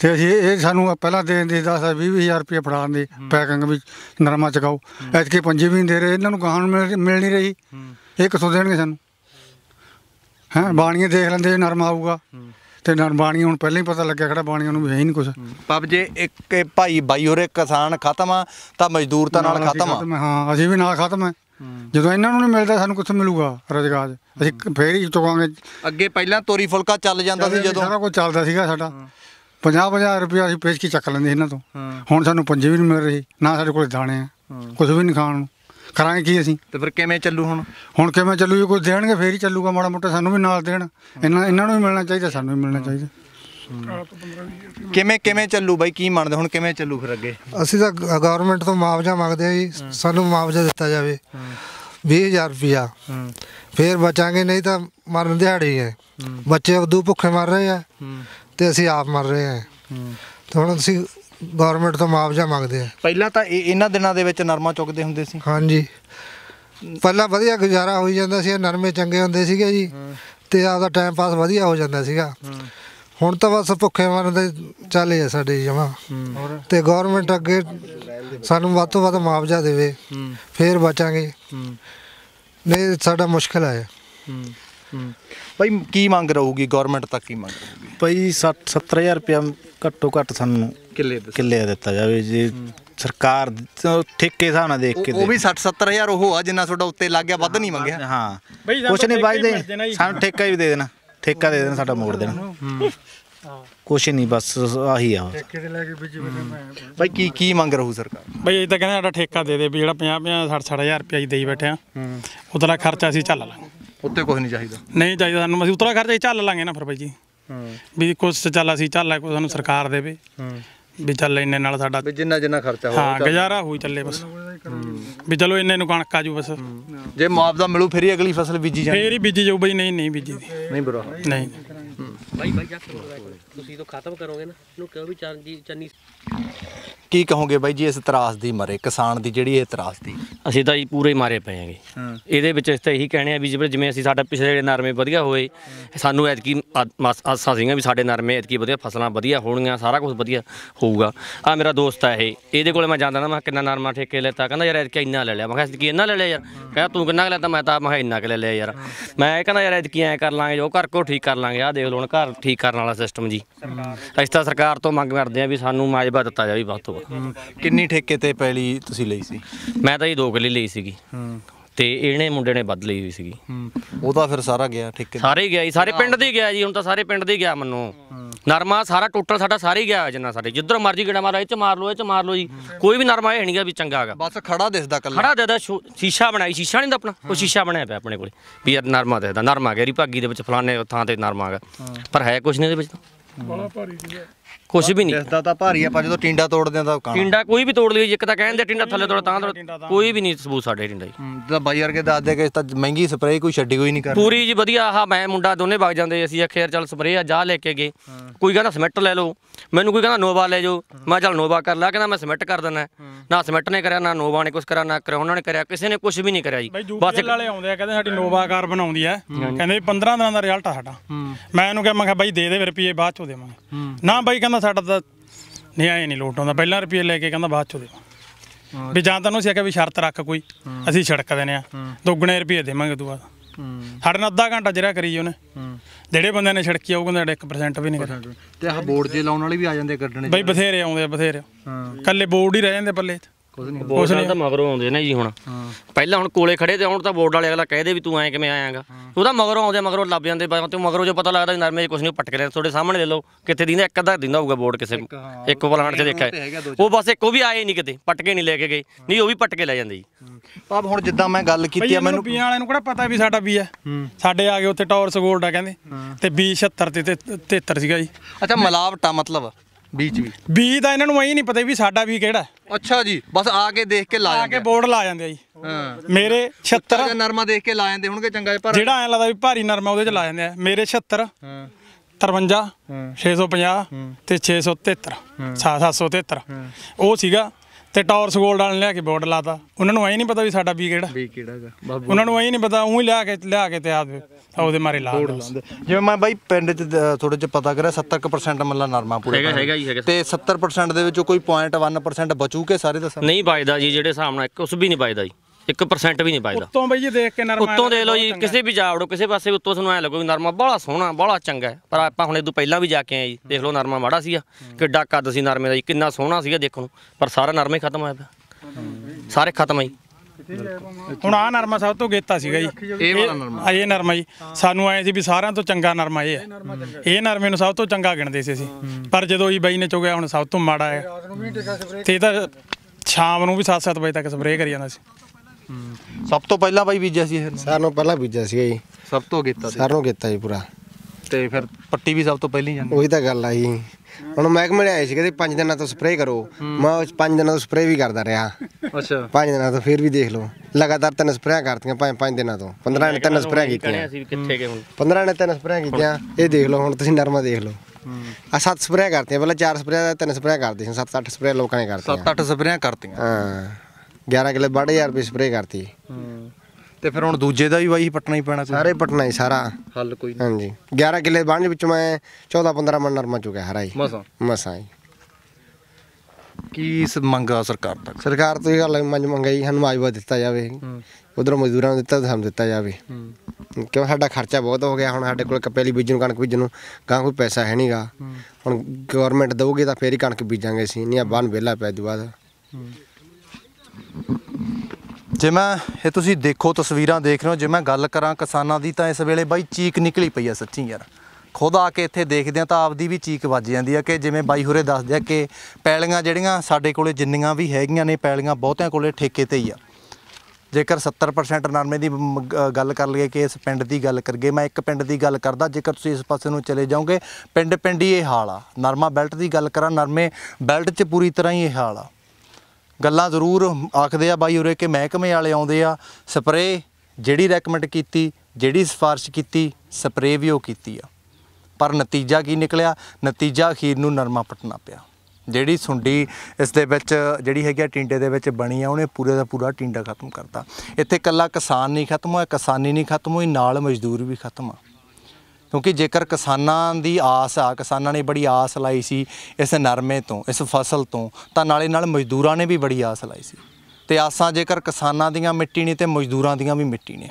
ਤੇ ਅਸੀਂ ਇਹ ਸਾਨੂੰ ਪਹਿਲਾਂ ਦੇਣ ਦੇ ਦਾ 20000 ਰੁਪਏ ਫੜਾਣ ਦੇ ਪੈਕਿੰਗ ਵਿੱਚ ਨਰਮਾ ਚਗਾਓ ਐਤਕੀ ਪੰਜੇ ਵੀ ਦੇ ਰਹੇ ਇਹਨਾਂ ਨੂੰ ਗਾਹਣ ਮਿਲ ਨਹੀਂ ਰਹੀ ਇਹ ਕਿਥੋਂ ਦੇਣਗੇ ਸਾਨੂੰ ਹਾਂ ਬਾਣੀਆਂ ਦੇਖ ਲੈਂਦੇ ਨਰਮਾ ਆਊਗਾ ਤੇ ਬਾਣੀ ਹੁਣ ਪਹਿਲਾਂ ਹੀ ਪਤਾ ਲੱਗਿਆ ਖੜਾ ਬਾਣੀਆਂ ਨੂੰ ਵੀ ਹੈ ਨਹੀਂ ਕੁਝ ਪਬ ਜੇ ਇੱਕ ਭਾਈ ਬਾਈ ਹੋਰੇ ਕਿਸਾਨ ਖਤਮ ਆ ਤਾਂ ਮਜ਼ਦੂਰ ਤਾਂ ਨਾਲ ਖਤਮ ਆ ਹਾਂ ਅਸੀਂ ਵੀ ਨਾਲ ਖਤਮ ਆ ਜਦੋਂ ਇਹਨਾਂ ਨੂੰ ਮਿਲਦਾ ਸਾਨੂੰ ਕਿੱਥੋਂ ਮਿਲੂਗਾ ਰੋਜ਼ਗਾਰ ਅਸੀਂ ਫੇਰ ਹੀ ਚੁਕਾਂਗੇ ਅੱਗੇ ਪਹਿਲਾਂ ਤੋਰੀ ਫੁਲਕਾ ਚੱਲ ਜਾਂਦਾ ਸੀ ਜਦੋਂ ਸਾਰਾ ਕੁਝ ਚੱਲਦਾ ਸੀਗਾ ਸਾਡਾ 50-50 ਰੁਪਏ ਅਸੀਂ ਪੇਸ਼ ਕੀ ਚੱਕ ਲੈਂਦੇ ਇਹਨਾਂ ਤੋਂ ਹੁਣ ਸਾਨੂੰ ਪੰਜੇ ਵੀ ਨਹੀਂ ਮਿਲ ਰਹੇ ਨਾ ਸਾਡੇ ਕੋਲ ਦਾਣੇ ਆ ਕੁਝ ਵੀ ਨਹੀਂ ਖਾਣ ਨੂੰ ਕਰਾਂਗੇ ਕੀ ਅਸੀਂ ਤੇ ਫਿਰ ਕਿਵੇਂ ਚੱਲੂ ਹੁਣ ਹੁਣ ਕਿਵੇਂ ਚੱਲੂ ਜੇ ਕੋਈ ਦੇਣਗੇ ਫੇਰ ਹੀ ਚੱਲੂਗਾ ਮਾੜਾ ਮੋਟਾ ਸਾਨੂੰ ਵੀ ਨਾਲ ਦੇਣ ਇਹਨਾਂ ਇਹਨਾਂ ਨੂੰ ਵੀ ਮਿਲਣਾ ਚਾਹੀਦਾ ਸਾਨੂੰ ਵੀ ਮਿਲਣਾ ਚਾਹੀਦਾ ਕਿਵੇਂ ਕਿਵੇਂ ਚੱਲੂ ਬਾਈ ਕੀ ਮੰਨਦੇ ਹੁਣ ਕਿਵੇਂ ਚੱਲੂ ਫਿਰ ਅੱਗੇ ਅਸੀਂ ਤਾਂ ਗਵਰਨਮੈਂਟ ਤੋਂ ਮੁਆਵਜ਼ਾ ਮੰਗਦੇ ਆ ਜੀ ਸਾਨੂੰ ਮੁਆਵਜ਼ਾ ਦਿੱਤਾ ਜਾਵੇ 20000 ਰੁਪਿਆ ਫੇਰ ਬਚਾਂਗੇ ਨਹੀਂ ਤਾਂ ਮਰਨ ਦਿਹਾੜੀ ਹੈ ਬੱਚੇ ਦੂ ਭੁੱਖੇ ਮਰ ਰਹੇ ਆ ਤੇ ਅਸੀਂ ਆਪ ਮਰ ਰਹੇ ਆ ਤੇ ਹੁਣ ਅਸੀਂ ਗਵਰਨਮੈਂਟ ਤੋਂ ਮੁਆਵਜ਼ਾ ਮੰਗਦੇ ਆ ਪਹਿਲਾਂ ਤਾਂ ਇਹਨਾਂ ਦਿਨਾਂ ਦੇ ਵਿੱਚ ਨਰਮਾ ਚੁੱਕਦੇ ਹੁੰਦੇ ਸੀ ਹਾਂਜੀ ਪਹਿਲਾਂ ਵਧੀਆ ਗੁਜ਼ਾਰਾ ਹੋਈ ਜਾਂਦਾ ਸੀ ਨਰਮੇ ਚੰਗੇ ਹੁੰਦੇ ਸੀਗੇ ਜੀ ਤੇ ਆਪਦਾ ਟਾਈਮ ਪਾਸ ਵਧੀਆ ਹੋ ਜਾਂਦਾ ਸੀਗਾ ਹੁਣ ਤਾਂ ਬਸ ਭੁੱਖੇ ਮਰਨ ਦੇ ਚਾਲੇ ਆ ਸਾਡੇ ਜਮਾ ਤੇ ਗਵਰਨਮੈਂਟ ਅੱਗੇ ਸਾਨੂੰ ਵੱਧ ਤੋਂ ਵੱਧ ਮੁਆਵਜ਼ਾ ਦੇਵੇ ਫੇਰ ਬਚਾਂਗੇ ਨਹੀਂ ਸਾਡਾ ਮੁਸ਼ਕਲ ਆ ਭਾਈ ਕੀ ਮੰਗ ਰਹੂਗੀ ਗਵਰਨਮੈਂਟ ਤੱਕ ਕੀ ਮੰਗ ਰਹੂਗੀ ਭਾਈ 60 70000 ਰੁਪਏ ਘੱਟੋ ਘੱਟ ਸਾਨੂੰ ਕਿੱਲੇ ਕਿੱਲੇ ਦਿੱਤਾ ਜਾਵੇ ਜੀ ਸਰਕਾਰ ਠੇਕੇ ਹਿਸਾਬ ਨਾਲ ਦੇਖ ਕੇ ਉਹ ਵੀ 60 70000 ਉਹ ਆ ਜਿੰਨਾ ਤੁਹਾਡਾ ਉੱਤੇ ਲੱਗ ਗਿਆ ਵੱਧ ਨਹੀਂ ਮੰਗਿਆ ਹਾਂ ਕੁਛ ਨਹੀਂ ਬਾਈ ਦੇ ਸਾਨੂੰ ਠੇਕਾ ਹੀ ਦੇ ਦੇਣਾ ਠੇਕਾ ਦੇ ਦੇਣ ਸਾਡਾ ਮੋੜ ਦੇਣ ਕੁਛ ਨਹੀਂ ਬਸ ਆਹੀ ਆ ਠੇਕੇ ਲੈ ਕੇ ਵਿੱਚ ਬਾਈ ਕੀ ਕੀ ਮੰਗ ਰਹੂ ਸਰਕਾਰ ਬਾਈ ਇਹ ਤਾਂ ਕਹਿੰਦੇ ਸਾਡਾ ਠੇਕਾ ਦੇ ਦੇ ਵੀ ਜਿਹੜਾ 50 50 60 60000 ਰੁਪਏ ਜੀ ਦੇਈ ਬੈਠੇ ਆ ਉਤਲਾ ਖਰਚਾ ਅਸੀਂ ਚੱਲ ਲਾਂਗੇ ਉੱਤੇ ਕੁਝ ਨਹੀਂ ਚਾਹੀਦਾ ਨਹੀਂ ਚਾਹੀਦਾ ਸਾਨੂੰ ਅਸੀਂ ਉਤਲਾ ਖਰਚਾ ਹੀ ਚੱਲ ਲਾਂਗੇ ਨਾ ਫਿਰ ਬਾਈ ਜੀ ਵੀ ਕੁਛ ਚੱਲ ਅਸੀਂ ਚੱਲ ਕੋਈ ਸਾਨੂੰ ਸਰਕਾਰ ਦੇਵੇ ਹੂੰ ਵੀ ਚੱਲ ਇੰਨੇ ਨਾਲ ਸਾਡਾ ਵੀ ਜਿੰਨਾ ਜਿੰਨਾ ਖਰਚਾ ਹੋਊਗਾ ਹਾਂ ਗੁਜ਼ਾਰਾ ਹੋਈ ਚੱਲੇ ਬਸ ਵੀ ਚਲੋ ਇੰਨੇ ਨੂੰ ਕਣਕ ਆ ਜੂ ਬਸ ਜੇ ਮੁਆਵਜ਼ਾ ਮਿਲੂ ਫਿਰ ਹੀ ਅਗਲੀ ਫਸਲ ਬੀਜੀ ਜਾਂਦੀ ਫਿਰ ਹੀ ਬੀਜੀ ਜਾਊ ਬਈ ਨਹੀਂ ਨਹੀਂ ਬੀਜੀ ਨਹੀਂ ਬਰਾ ਨਹੀਂ ਬਾਈ ਬਾਈ ਤੁਸੀਂ ਤਾਂ ਖਤਮ ਕਰੋਗੇ ਨਾ ਇਹਨੂੰ ਕਿਉਂ ਵੀ ਚੰਨੀ ਕੀ ਕਹੋਗੇ ਬਾਈ ਜੀ ਇਸ ਤਰਾਸ ਦੀ ਮਰੇ ਕਿਸਾਨ ਦੀ ਜਿਹੜੀ ਇਹ ਤਰਾਸ ਦੀ ਅਸੀਂ ਤਾਂ ਜੀ ਪੂਰੇ ਮਾਰੇ ਪਏ ਹਾਂਗੇ ਇਹਦੇ ਵਿੱਚ ਅਸੀਂ ਤਾਂ ਇਹੀ ਕਹਿਣੇ ਆ ਵੀ ਜਿਵੇਂ ਅਸੀਂ ਸਾਡਾ ਪਿਛਲੇ ਜਿਹੜੇ ਨਰਮੇ ਵਧੀਆ ਹੋਏ ਸਾਨੂੰ ਕੀ ਆਸਾਂ ਸੀਗਾ ਵੀ ਸਾਡੇ ਨਰਮੇ ਕੀ ਵਧੀਆ ਫਸਲਾਂ ਵਧੀਆ ਹੋਣਗੀਆਂ ਸਾਰਾ ਕੁਝ ਵਧੀਆ ਹੋਊਗਾ ਆ ਮੇਰਾ ਦੋਸਤ ਆ ਇਹ ਇਹਦੇ ਕੋਲੇ ਮੈਂ ਜਾਂਦਾ ਨਾ ਮੈਂ ਕਿੰਨਾ ਨਰਮਾ ਠੇਕੇ ਲੈਤਾ ਕਹਿੰਦਾ ਯਾਰ ਕੀ ਇੰਨਾ ਲੈ ਲਿਆ ਮੈਂ ਕਿਹਾ ਕਿ ਇੰਨਾ ਲੈ ਲਿਆ ਯਾਰ ਕਹਿੰਦਾ ਤੂੰ ਕਿੰਨਾ ਲੈਤਾ ਮੈਂ ਤਾਂ ਮੈਂ ਇੰਨਾ ਕਿ ਲੈ ਲਿਆ ਯਾਰ ਮੈਂ ਕਹਿੰਦਾ ਯਾਰ ਕੀ ਐ ਕਰ ਲਾਂਗੇ ਜੋ ਘਰ ਕੋ ਠੀਕ ਕਰ ਲਾਂਗੇ ਆ ਦੇਖ ਲੋ ਹੁਣ ਘਰ ਠੀਕ ਕਰਨ ਵਾਲਾ ਸਿਸਟਮ ਜੀ ਅਸੀਂ ਤਾਂ ਸਰਕਾਰ ਤੋਂ ਮੰਗ ਕਰਦੇ ਆ ਵੀ ਸਾਨੂੰ ਮਾਜਬਾ ਦਿੱਤਾ ਜਾਵੇ ਵੱਧ ਤੋਂ ਕਿੰਨੀ ਠੇਕੇ ਤੇ ਪੈਲੀ ਤੁਸੀਂ ਲਈ ਸੀ ਮੈਂ ਤਾਂ ਜੀ ਦੋ ਕਿੱਲੇ ਲਈ ਸੀਗੀ ਹੂੰ ਤੇ ਇਹਨੇ ਮੁੰਡੇ ਨੇ ਵੱਧ ਲਈ ਹੋਈ ਸੀਗੀ ਹੂੰ ਉਹ ਤਾਂ ਫਿਰ ਸਾਰਾ ਗਿਆ ਠੇਕੇ ਸਾਰੇ ਗਿਆ ਜੀ ਸਾਰੇ ਪਿੰਡ ਦੇ ਗਿਆ ਜੀ ਹੁਣ ਤਾਂ ਸਾਰੇ ਪਿੰਡ ਦੇ ਗਿਆ ਮੰਨੋ ਨਰਮਾ ਸਾਰਾ ਟੋਟਲ ਸਾਡਾ ਸਾਰੇ ਹੀ ਗਿਆ ਜਿੰਨਾ ਸਾਡੇ ਜਿੱਧਰ ਮਰਜੀ ਗੇੜਾ ਮਾਰਾ ਇਹ ਚ ਮਾਰ ਲਓ ਇਹ ਚ ਮਾਰ ਲਓ ਜੀ ਕੋਈ ਵੀ ਨਰਮਾ ਇਹ ਨਹੀਂ ਗਾ ਵੀ ਚੰਗਾ ਹੈਗਾ ਬਸ ਖੜਾ ਦਿਸਦਾ ਕੱਲਾ ਖੜਾ ਦਿਸਦਾ ਸ਼ੀਸ਼ਾ ਬਣਾਈ ਸ਼ੀਸ਼ਾ ਨਹੀਂ ਦਾ ਆਪਣਾ ਉਹ ਸ਼ੀਸ਼ਾ ਬਣਾਇਆ ਪਿਆ ਆਪਣੇ ਕੋਲੇ ਵੀ ਯਾਰ ਨਰਮਾ ਦਿਸਦਾ ਨਰਮਾ ਗਿਆ ਰੀ ਭਾਗੀ ਦੇ ਵਿੱਚ ਫਲਾਣੇ ਥਾਂ ਤੇ ਨਰਮਾ ਹੈਗਾ ਪਰ ਹੈ ਕੁਛ ਨਹੀਂ ਇਹਦੇ ਵਿੱਚ ਤਾਂ ਕੁਝ ਵੀ ਨਹੀਂ ਦਿਸਦਾ ਤਾਂ ਭਾਰੀ ਆ ਪਰ ਜਦੋਂ ਟਿੰਡਾ ਤੋੜਦੇ ਆ ਤਾਂ ਕਾਣਾ ਟਿੰਡਾ ਕੋਈ ਵੀ ਤੋੜ ਲਈ ਇੱਕ ਤਾਂ ਕਹਿੰਦੇ ਟਿੰਡਾ ਥੱਲੇ ਤੋੜ ਤਾਂ ਤੋੜ ਕੋਈ ਵੀ ਨਹੀਂ ਸਬੂਤ ਸਾਡੇ ਟਿੰਡਾ ਜੀ ਤਾਂ ਬਾਈ ਵਰਗੇ ਦੱਸਦੇ ਕਿ ਤਾਂ ਮਹਿੰਗੀ ਸਪਰੇਅ ਕੋਈ ਛੱਡੀ ਕੋਈ ਨਹੀਂ ਕਰ ਪੂਰੀ ਜੀ ਵਧੀਆ ਆਹ ਮੈਂ ਮੁੰਡਾ ਦੋਨੇ ਵਗ ਜਾਂਦੇ ਅਸੀਂ ਆਖਿਆ ਖੇਰ ਚੱਲ ਸਪਰੇਅ ਆ ਜਾ ਲੈ ਕੇ ਗਏ ਕੋਈ ਕਹਿੰਦਾ ਸਮਿਟ ਲੈ ਲਓ ਮੈਨੂੰ ਕੋਈ ਕਹਿੰਦਾ ਨੋਵਾ ਲੈ ਜਾਓ ਮੈਂ ਚੱਲ ਨੋਵਾ ਕਰ ਲਾ ਕਹਿੰਦਾ ਮੈਂ ਸਮਿਟ ਕਰ ਦਿੰਦਾ ਨਾ ਸਮਿਟ ਨੇ ਕਰਿਆ ਨਾ ਨੋਵਾ ਨੇ ਕੁਝ ਕਰਿਆ ਨਾ ਕਰਾਉਣਾ ਨੇ ਕਰਿਆ ਕਿਸੇ ਨੇ ਕੁਝ ਵੀ ਨਹੀਂ ਕਰਿਆ ਜੀ ਬਸ ਇੱਕ ਵਾਲੇ ਆਉਂਦੇ ਆ ਕਹਿੰਦੇ ਸਾਡੀ ਨੋਵਾ ਕਾਰ ਬਣਾਉਂਦੀ ਆ ਕਹਿੰਦੇ 15 ਦਿਨਾਂ ਦਾ ਰਿਜ਼ਲਟ ਆ ਸਾਡਾ ਮੈਂ ਇਹਨੂੰ ਕਿਹਾ ਮੈਂ ਕਿਹਾ ਬਾਈ ਦੇ ਦੇ ਰੁਪਏ ਬਾਅਦ ਚੋਂ ਦੇਵਾਂਗੇ ਨਾ ਬਾਈ ਕਹਿੰਦਾ ਸਾਡਾ ਤਾਂ ਨਿਆਂ ਨਹੀਂ ਲੋਟ ਆਉਂਦਾ ਪਹਿਲਾਂ ਰੁਪਏ ਲੈ ਕੇ ਕਹਿੰਦਾ ਬਾਅਦ ਚੋ ਦੇ ਵੀ ਜਾਂ ਤਾਂ ਉਹਨੂੰ ਅਸੀਂ ਆਖਿਆ ਵੀ ਸ਼ਰਤ ਰੱਖ ਕੋਈ ਅਸੀਂ ਛੜਕ ਦੇਨੇ ਆ ਦੁੱਗਣੇ ਰੁਪਏ ਦੇਵਾਂਗੇ ਤੂੰ ਆ ਸਾਡੇ ਨਾਲ ਅੱਧਾ ਘੰਟਾ ਜਿਹੜਾ ਕਰੀ ਉਹਨੇ ਜਿਹੜੇ ਬੰਦੇ ਨੇ ਛੜਕੀ ਉਹ ਕਹਿੰਦੇ 1% ਵੀ ਨਹੀਂ ਕਰਿਆ ਤੇ ਆਹ ਬੋਰਡ ਜੇ ਲਾਉਣ ਵਾਲੇ ਵੀ ਆ ਜਾਂਦੇ ਕੱਢਣੇ ਬਈ ਬਥੇਰੇ ਆਉਂਦੇ ਆ ਬਥੇਰੇ ਹਾਂ ਕੱਲੇ ਬੋਰਡ ਹੀ ਰਹਿ ਜਾਂਦੇ ਪੱਲੇ ਕੁਝ ਨਹੀਂ ਬੋਰਡ ਤਾਂ ਮਗਰੋਂ ਆਉਂਦੇ ਨੇ ਜੀ ਹੁਣ ਪਹਿਲਾਂ ਹੁਣ ਕੋਲੇ ਖੜੇ ਤੇ ਹੁਣ ਤਾਂ ਬੋਰਡ ਵਾਲੇ ਅਗਲਾ ਕਹਦੇ ਵੀ ਤੂੰ ਐ ਕਿਵੇਂ ਆਇਆਗਾ ਉਹਦਾ ਮਗਰੋਂ ਆਉਂਦੇ ਮਗਰੋਂ ਲੱਭ ਜਾਂਦੇ ਬਾਅਦ ਤੇ ਮਗਰੋਂ ਜੋ ਪਤਾ ਲੱਗਦਾ ਨਰਮੇ 'ਚ ਕੁਝ ਨਹੀਂ ਪਟਕ ਰਿਹਾ ਤੁਹਾਡੇ ਸਾਹਮਣੇ ਲੈ ਲਓ ਕਿੱਥੇ ਦਿੰਦਾ ਇੱਕ ਅੱਧਾ ਦਿੰਦਾ ਹੋਊਗਾ ਬੋਰਡ ਕਿਸੇ ਇੱਕ ਪਲਾਂਟ 'ਚ ਦੇਖਿਆ ਉਹ ਬਸ ਇੱਕ ਉਹ ਵੀ ਆਏ ਨਹੀਂ ਕਿਤੇ ਪਟਕੇ ਨਹੀਂ ਲੈ ਕੇ ਗਏ ਨਹੀਂ ਉਹ ਵੀ ਪਟਕੇ ਲੈ ਜਾਂਦੇ ਜੀ ਪਾਪ ਹੁਣ ਜਿੱਦਾਂ ਮੈਂ ਗੱਲ ਕੀਤੀ ਆ ਮੈਨੂੰ ਪੀਆਂ ਵਾਲਿਆਂ ਨੂੰ ਕਿਹੜਾ ਪਤਾ ਵੀ ਸਾਡਾ ਵੀ ਹੈ ਸਾਡੇ ਆ ਗਏ ਉੱਥੇ ਟੌਰਸ ਗੋਲਡ ਆ ਕਹਿੰਦੇ ਤੇ ਬੀ 76 ਤੇ 73 ਸੀਗਾ ਜੀ ਅੱਛਾ ਮਲਾਵਟਾ ਮਤਲਬ ਬੀਜ ਵੀ ਬੀਜ ਦਾ ਇਹਨਾਂ ਨੂੰ ਐਂ ਨਹੀਂ ਪਤਾ ਵੀ ਸਾਡਾ ਵੀ ਕਿਹੜਾ ਅੱਛਾ ਜੀ ਬਸ ਆ ਕੇ ਦੇਖ ਕੇ ਲਾ ਆ ਕੇ ਜਾਂਦੇ ਬੋਰਡ ਲਾ ਜਾਂਦੇ ਆ ਜੀ ਹਾਂ ਮੇਰੇ 76 ਜਿਹੜਾ ਨਰਮਾ ਦੇਖ ਕੇ ਲਾ ਜਾਂਦੇ ਹੋਣਗੇ ਚੰਗਾ ਜਿਹਾ ਪਰ ਜਿਹੜਾ ਐਂ ਲੱਗਦਾ ਵੀ ਭਾਰੀ ਨਰਮਾ ਉਹਦੇ ਚ ਲਾ ਜਾਂਦੇ ਆ ਮੇਰੇ 76 ਹਾਂ 53 650 ਤੇ 673 773 ਉਹ ਸੀਗਾ ਤੇ ਟੌਰਸ 골ਡ ਵਾਲਾ ਨੇ ਲਿਆ ਕੇ ਬੋਰਡ ਲਾਤਾ ਉਹਨਾਂ ਨੂੰ ਐਂ ਨਹੀਂ ਪਤਾ ਵੀ ਸਾਡਾ ਵੀ ਕਿਹੜਾ ਵੀ ਕਿਹੜਾਗਾ ਉਹਨਾਂ ਨੂੰ ਐਂ ਨਹੀਂ ਪਤਾ ਉਹੀ ਲਿਆ ਕੇ ਲਿਆ ਕੇ ਤੇ ਆਦੇ ਤਾਂ ਉਹਦੇ ਮਾਰੇ ਲਾ ਤੋੜ ਲਾਉਂਦੇ ਜਿਵੇਂ ਮੈਂ ਬਾਈ ਪਿੰਡ ਚ ਥੋੜੇ ਚ ਪਤਾ ਕਰਿਆ 70% ਮੱਲਾ ਨਰਮਾ ਪੂਰੇ ਹੈਗਾ ਹੈਗਾ ਜੀ ਹੈਗਾ ਤੇ 70% ਦੇ ਵਿੱਚੋਂ ਕੋਈ 0.1% ਬਚੂ ਕੇ ਸਾਰੇ ਦੱਸਾਂ ਨਹੀਂ ਵੱਜਦਾ ਜੀ ਜਿਹੜੇ ਹਿਸਾਬ ਨਾਲ ਇੱਕ ਉਸ ਵੀ ਨਹੀਂ ਵੱਜਦਾ ਜੀ 1% ਵੀ ਨਹੀਂ ਵੱਜਦਾ ਉੱਤੋਂ ਬਈ ਜੀ ਦੇਖ ਕੇ ਨਰਮਾ ਉੱਤੋਂ ਦੇ ਲਓ ਜੀ ਕਿਸੇ ਵੀ ਜਾਵੜੋ ਕਿਸੇ ਪਾਸੇ ਉੱਤੋਂ ਤੁਹਾਨੂੰ ਐ ਲੱਗੋ ਵੀ ਨਰਮਾ ਬੜਾ ਸੋਹਣਾ ਬੜਾ ਚੰਗਾ ਹੈ। ਪਰ ਆਪਾਂ ਹੁਣ ਇਹ ਤੋਂ ਪਹਿਲਾਂ ਵੀ ਜਾ ਕੇ ਆਏ ਜੀ ਦੇਖ ਲਓ ਨਰਮਾ ਮਾੜਾ ਸੀਗਾ ਕਿੱਡਾ ਕੱਦ ਸੀ ਨਰਮੇ ਦਾ ਜੀ ਕਿੰਨਾ ਸੋਹਣਾ ਸੀਗਾ ਦੇਖਣ ਨੂੰ ਪਰ ਸਾਰਾ ਨਰਮਾ ਹੀ ਖਤਮ ਹੋਇਆ ਪਿਆ ਸਾਰੇ ਖਤਮ ਹੈ ਜੀ ਹੁਣ ਆ ਨਰਮਾ ਸਭ ਤੋਂ ਗੇਤਾ ਸੀਗਾ ਜੀ ਇਹ ਵਾਲਾ ਨਰਮਾ ਇਹ ਨਰਮਾ ਜੀ ਸਾਨੂੰ ਆਏ ਸੀ ਵੀ ਸਾਰਿਆਂ ਤੋਂ ਚੰਗਾ ਨਰਮਾ ਇਹ ਹੈ ਇਹ ਨਰਮੇ ਨੂੰ ਸਭ ਤੋਂ ਚੰਗਾ ਗਿਣਦੇ ਸੀ ਅਸੀਂ ਪਰ ਜਦੋਂ ਇਹ ਬਾਈ ਨੇ ਚੁਗਿਆ ਹੁਣ ਸਭ ਤੋਂ ਮਾੜਾ ਹੈ ਤੇ ਤਾਂ ਸ਼ਾਮ ਨੂੰ ਵੀ 7-7 ਵਜੇ ਤੱਕ ਸਪਰੇਅ ਕਰੀ ਜਾਂਦਾ ਸੀ ਸਭ ਤੋਂ ਪਹਿਲਾਂ ਬਾਈ ਬੀਜਿਆ ਸੀ ਇਹ ਸਾਨੂੰ ਪਹਿਲਾਂ ਬੀਜਿਆ ਸੀ ਜੀ ਸਭ ਤੋਂ ਗੇਤਾ ਸੀ ਸਾਰੋਂ ਗੇਤਾ ਜੀ ਪੂਰਾ ਤੇ ਫਿਰ ਪੱਟੀ ਵੀ ਸਭ ਤੋਂ ਪਹਿਲੀ ਜਾਂਦੀ ਉਹੀ ਤਾਂ ਗੱਲ ਆਈ ਹੁਣ ਮਹਿਕਮੇ ਨੇ ਆਏ ਸੀ ਕਹਿੰਦੇ 5 ਦਿਨਾਂ ਤੋਂ ਸਪਰੇਅ ਕਰੋ ਮੈਂ 5 ਦਿਨਾਂ ਤੋਂ ਸਪਰੇਅ ਵੀ ਕਰਦਾ ਰਿਹਾ ਅੱਛਾ 5 ਦਿਨਾਂ ਤੋਂ ਫਿਰ ਵੀ ਦੇਖ ਲਓ ਲਗਾਤਾਰ ਤਿੰਨ ਸਪਰੇਅ ਕਰਤੀਆਂ ਪੰਜ ਪੰਜ ਦਿਨਾਂ ਤੋਂ 15 ਨੇ ਤਿੰਨ ਸਪਰੇਅ ਕੀਤੀਆਂ ਅਸੀਂ ਕਿੱਥੇ ਗਏ ਹੁਣ 15 ਨੇ ਤਿੰਨ ਸਪਰੇਅ ਕੀਤੀਆਂ ਇਹ ਦੇਖ ਲਓ ਹੁਣ ਤੁਸੀਂ ਨਰਮਾ ਦੇਖ ਲਓ ਆ ਸੱਤ ਸਪਰੇਅ ਕਰਤੀਆਂ ਪਹਿਲਾਂ ਚਾਰ ਸਪਰੇਅ ਤਿੰਨ ਸਪਰੇਅ ਕਰਦੇ ਸੀ ਸੱਤ ਅੱਠ ਸਪਰੇਅ ਲੋਕਾਂ ਨੇ ਕਰਤੀਆਂ ਸੱਤ ਅੱਠ ਸਪਰੇਅ ਕਰਤੀਆਂ ਹਾਂ 11 ਕਿਲੋ 2000 ਰੁਪਏ ਸਪਰੇਅ ਕਰਤੀ ਤੇ ਫਿਰ ਹੁਣ ਦੂਜੇ ਦਾ ਵੀ ਬਾਈ ਪਟਣਾ ਹੀ ਪੈਣਾ ਸਾਰੇ ਪਟਣਾ ਹੀ ਸਾਰਾ ਹੱਲ ਕੋਈ ਨਹੀਂ ਹਾਂਜੀ 11 ਕਿੱਲੇ ਬੰਨ ਵਿੱਚ ਮੈਂ 14 15 ਮਣ ਨਰਮਾ ਚੁੱਕਿਆ ਹਰਾਈ ਮਸਾ ਮਸਾ ਮਸਾਂ ਕੀ ਇਸ ਮੰਗਾ ਸਰਕਾਰ ਤੱਕ ਸਰਕਾਰ ਤੋਂ ਇਹ ਗੱਲ ਮੰਜ ਮੰਗਾਈ ਸਾਨੂੰ ਮਾਜਵਾ ਦਿੱਤਾ ਜਾਵੇ ਉਧਰ ਮਜ਼ਦੂਰਾਂ ਨੂੰ ਦਿੱਤਾ ਤਾਂ ਸਾਨੂੰ ਦਿੱਤਾ ਜਾਵੇ ਕਿਉਂ ਸਾਡਾ ਖਰਚਾ ਬਹੁਤ ਹੋ ਗਿਆ ਹੁਣ ਸਾਡੇ ਕੋਲ ਕੱਪੇ ਲਈ ਬੀਜਣ ਨੂੰ, ਕਣਕ ਬੀਜਣ ਨੂੰ ਗਾਂ ਕੋਈ ਪੈਸਾ ਹੈ ਨਹੀਂਗਾ ਹੁਣ ਗਵਰਨਮੈਂਟ ਦਊਗੀ ਤਾਂ ਫੇਰ ਹੀ ਕਣਕ ਬੀਜਾਂਗੇ ਅਸੀਂ ਨਹੀਂ ਆ ਬੰਨ ਵਿਹਲਾ ਪਿਆ ਦੂ ਹੂੰ ਜੇ ਮੈਂ ਇਹ ਤੁਸੀਂ ਦੇਖੋ ਤਸਵੀਰਾਂ ਦੇਖ ਰਹੇ ਹੋ ਜੇ ਮੈਂ ਗੱਲ ਕਰਾਂ ਕਿਸਾਨਾਂ ਦੀ ਤਾਂ ਇਸ ਵੇਲੇ ਬਾਈ ਚੀਕ ਨਿਕਲੀ ਪਈ ਆ ਸੱਚੀ ਯਾਰ ਖੁਦ ਆ ਕੇ ਇੱਥੇ ਦੇਖਦੇ ਆ ਤਾਂ ਆਪਦੀ ਵੀ ਚੀਕ ਵੱਜ ਜਾਂਦੀ ਆ ਕਿ ਜਿਵੇਂ ਬਾਈ ਹੋਰੇ ਦੱਸਦੇ ਆ ਕਿ ਪੈਲੀਆਂ ਜਿਹੜੀਆਂ ਸਾਡੇ ਕੋਲੇ ਜਿੰਨੀਆਂ ਵੀ ਹੈਗੀਆਂ ਨੇ ਪੈਲੀਆਂ ਬਹੁਤਿਆਂ ਕੋਲੇ ਠੇਕੇ ਤੇ ਹੀ ਆ ਜੇਕਰ 70% ਨਰਮੇ ਦੀ ਗੱਲ ਕਰ ਲਈਏ ਕਿ ਇਸ ਪਿੰਡ ਦੀ ਗੱਲ ਕਰਗੇ ਮੈਂ ਇੱਕ ਪਿੰਡ ਦੀ ਗੱਲ ਕਰਦਾ ਜੇਕਰ ਤੁਸੀਂ ਇਸ ਪਾਸੇ ਨੂੰ ਚਲੇ ਜਾਓਗੇ ਪਿੰਡ ਪਿੰਡ ਹੀ ਇਹ ਹਾਲ ਆ ਨਰਮਾ ਬੈਲਟ ਦੀ ਗੱਲ ਕਰਾਂ ਨਰਮੇ ਬੈਲਟ 'ਚ ਪੂਰੀ ਤਰ੍ਹਾਂ ਹੀ ਇਹ ਹਾਲ ਆ ਗੱਲਾਂ ਜ਼ਰੂਰ ਆਖਦੇ ਆ ਬਾਈ ਉਰੇ ਕਿ ਮਹਿਕਮੇ ਵਾਲੇ ਆਉਂਦੇ ਆ ਸਪਰੇ ਜਿਹੜੀ ਰეკਮੈਂਡ ਕੀਤੀ ਜਿਹੜੀ ਸਿਫਾਰਿਸ਼ ਕੀਤੀ ਸਪਰੇ ਵੀ ਉਹ ਕੀਤੀ ਆ ਪਰ ਨਤੀਜਾ ਕੀ ਨਿਕਲਿਆ ਨਤੀਜਾ ਅਖੀਰ ਨੂੰ ਨਰਮਾ ਪਟਣਾ ਪਿਆ ਜਿਹੜੀ ਸੁੰਡੀ ਇਸ ਦੇ ਵਿੱਚ ਜਿਹੜੀ ਹੈਗੀ ਟਿੰਡੇ ਦੇ ਵਿੱਚ ਬਣੀ ਆ ਉਹਨੇ ਪੂਰੇ ਦਾ ਪੂਰਾ ਟਿੰਡਾ ਖਤਮ ਕਰਤਾ ਇੱਥੇ ਕੱਲਾ ਕਿਸਾਨ ਨਹੀਂ ਖਤਮ ਹੋਇਆ ਕਿਸਾਨੀ ਨਹੀਂ ਖਤਮ ਹੋਈ ਨਾਲ ਮਜ਼ਦੂਰ ਵੀ ਖਤਮ ਆ ਕਿਉਂਕਿ ਜੇਕਰ ਕਿਸਾਨਾਂ ਦੀ ਆਸ ਆ ਕਿਸਾਨਾਂ ਨੇ ਬੜੀ ਆਸ ਲਾਈ ਸੀ ਇਸ ਨਰਮੇ ਤੋਂ ਇਸ ਫਸਲ ਤੋਂ ਤਾਂ ਨਾਲੇ ਨਾਲ ਮਜ਼ਦੂਰਾਂ ਨੇ ਵੀ ਬੜੀ ਆਸ ਲਾਈ ਸੀ ਤੇ ਆਸਾਂ ਜੇਕਰ ਕਿਸਾਨਾਂ ਦੀਆਂ ਮਿੱਟੀ ਨੇ ਤੇ ਮਜ਼ਦੂਰਾਂ ਦੀਆਂ ਵੀ ਮਿੱਟੀ ਨੇ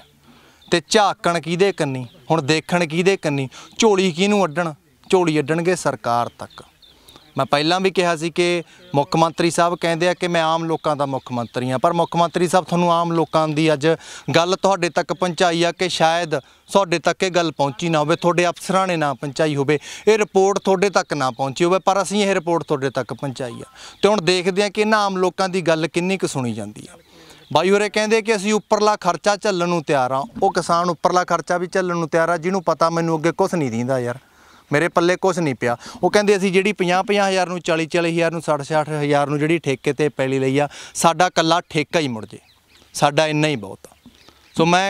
ਤੇ ਝਾਕਣ ਕਿਹਦੇ ਕੰਨੀ ਹੁਣ ਦੇਖਣ ਕਿਹਦੇ ਕੰਨੀ ਝੋਲੀ ਕਿਹਨੂੰ ਅੱਡਣ ਝੋਲੀ ਅੱਡਣਗੇ ਸਰਕਾਰ ਤੱਕ ਮੈਂ ਪਹਿਲਾਂ ਵੀ ਕਿਹਾ ਸੀ ਕਿ ਮੁੱਖ ਮੰਤਰੀ ਸਾਹਿਬ ਕਹਿੰਦੇ ਆ ਕਿ ਮੈਂ ਆਮ ਲੋਕਾਂ ਦਾ ਮੁੱਖ ਮੰਤਰੀ ਆ ਪਰ ਮੁੱਖ ਮੰਤਰੀ ਸਾਹਿਬ ਤੁਹਾਨੂੰ ਆਮ ਲੋਕਾਂ ਦੀ ਅੱਜ ਗੱਲ ਤੁਹਾਡੇ ਤੱਕ ਪਹੁੰਚਾਈ ਆ ਕਿ ਸ਼ਾਇਦ ਤੁਹਾਡੇ ਤੱਕ ਇਹ ਗੱਲ ਪਹੁੰਚੀ ਨਾ ਹੋਵੇ ਤੁਹਾਡੇ ਅਫਸਰਾਂ ਨੇ ਨਾ ਪਹੁੰਚਾਈ ਹੋਵੇ ਇਹ ਰਿਪੋਰਟ ਤੁਹਾਡੇ ਤੱਕ ਨਾ ਪਹੁੰਚੀ ਹੋਵੇ ਪਰ ਅਸੀਂ ਇਹ ਰਿਪੋਰਟ ਤੁਹਾਡੇ ਤੱਕ ਪਹੁੰਚਾਈ ਆ ਤੇ ਹੁਣ ਦੇਖਦੇ ਆ ਕਿ ਇਹਨਾਂ ਆਮ ਲੋਕਾਂ ਦੀ ਗੱਲ ਕਿੰਨੀ ਕੁ ਸੁਣੀ ਜਾਂਦੀ ਆ ਬਾਈ ਹੋਰੇ ਕਹਿੰਦੇ ਕਿ ਅਸੀਂ ਉੱਪਰਲਾ ਖਰਚਾ ਝੱਲਣ ਨੂੰ ਤਿਆਰ ਆ ਉਹ ਕਿਸਾਨ ਉੱਪਰਲਾ ਖਰਚਾ ਵੀ ਝੱਲਣ ਨੂੰ ਤਿਆਰ ਆ ਜਿਹਨੂੰ ਪਤਾ ਮੈਨੂੰ ਅੱਗੇ ਕੁਝ ਨਹੀਂ ਦਿੰਦਾ ਯਾਰ ਮੇਰੇ ਪੱਲੇ ਕੁਝ ਨਹੀਂ ਪਿਆ ਉਹ ਕਹਿੰਦੇ ਅਸੀਂ ਜਿਹੜੀ 50 50000 ਨੂੰ 40 40000 ਨੂੰ 60 60000 ਨੂੰ ਜਿਹੜੀ ਠੇਕੇ ਤੇ ਪੈਲੀ ਲਈ ਆ ਸਾਡਾ ਕੱਲਾ ਠੇਕਾ ਹੀ ਮੁੜ ਜੇ ਸਾਡਾ ਇੰਨਾ ਹੀ ਬਹੁਤ ਆ ਸੋ ਮੈਂ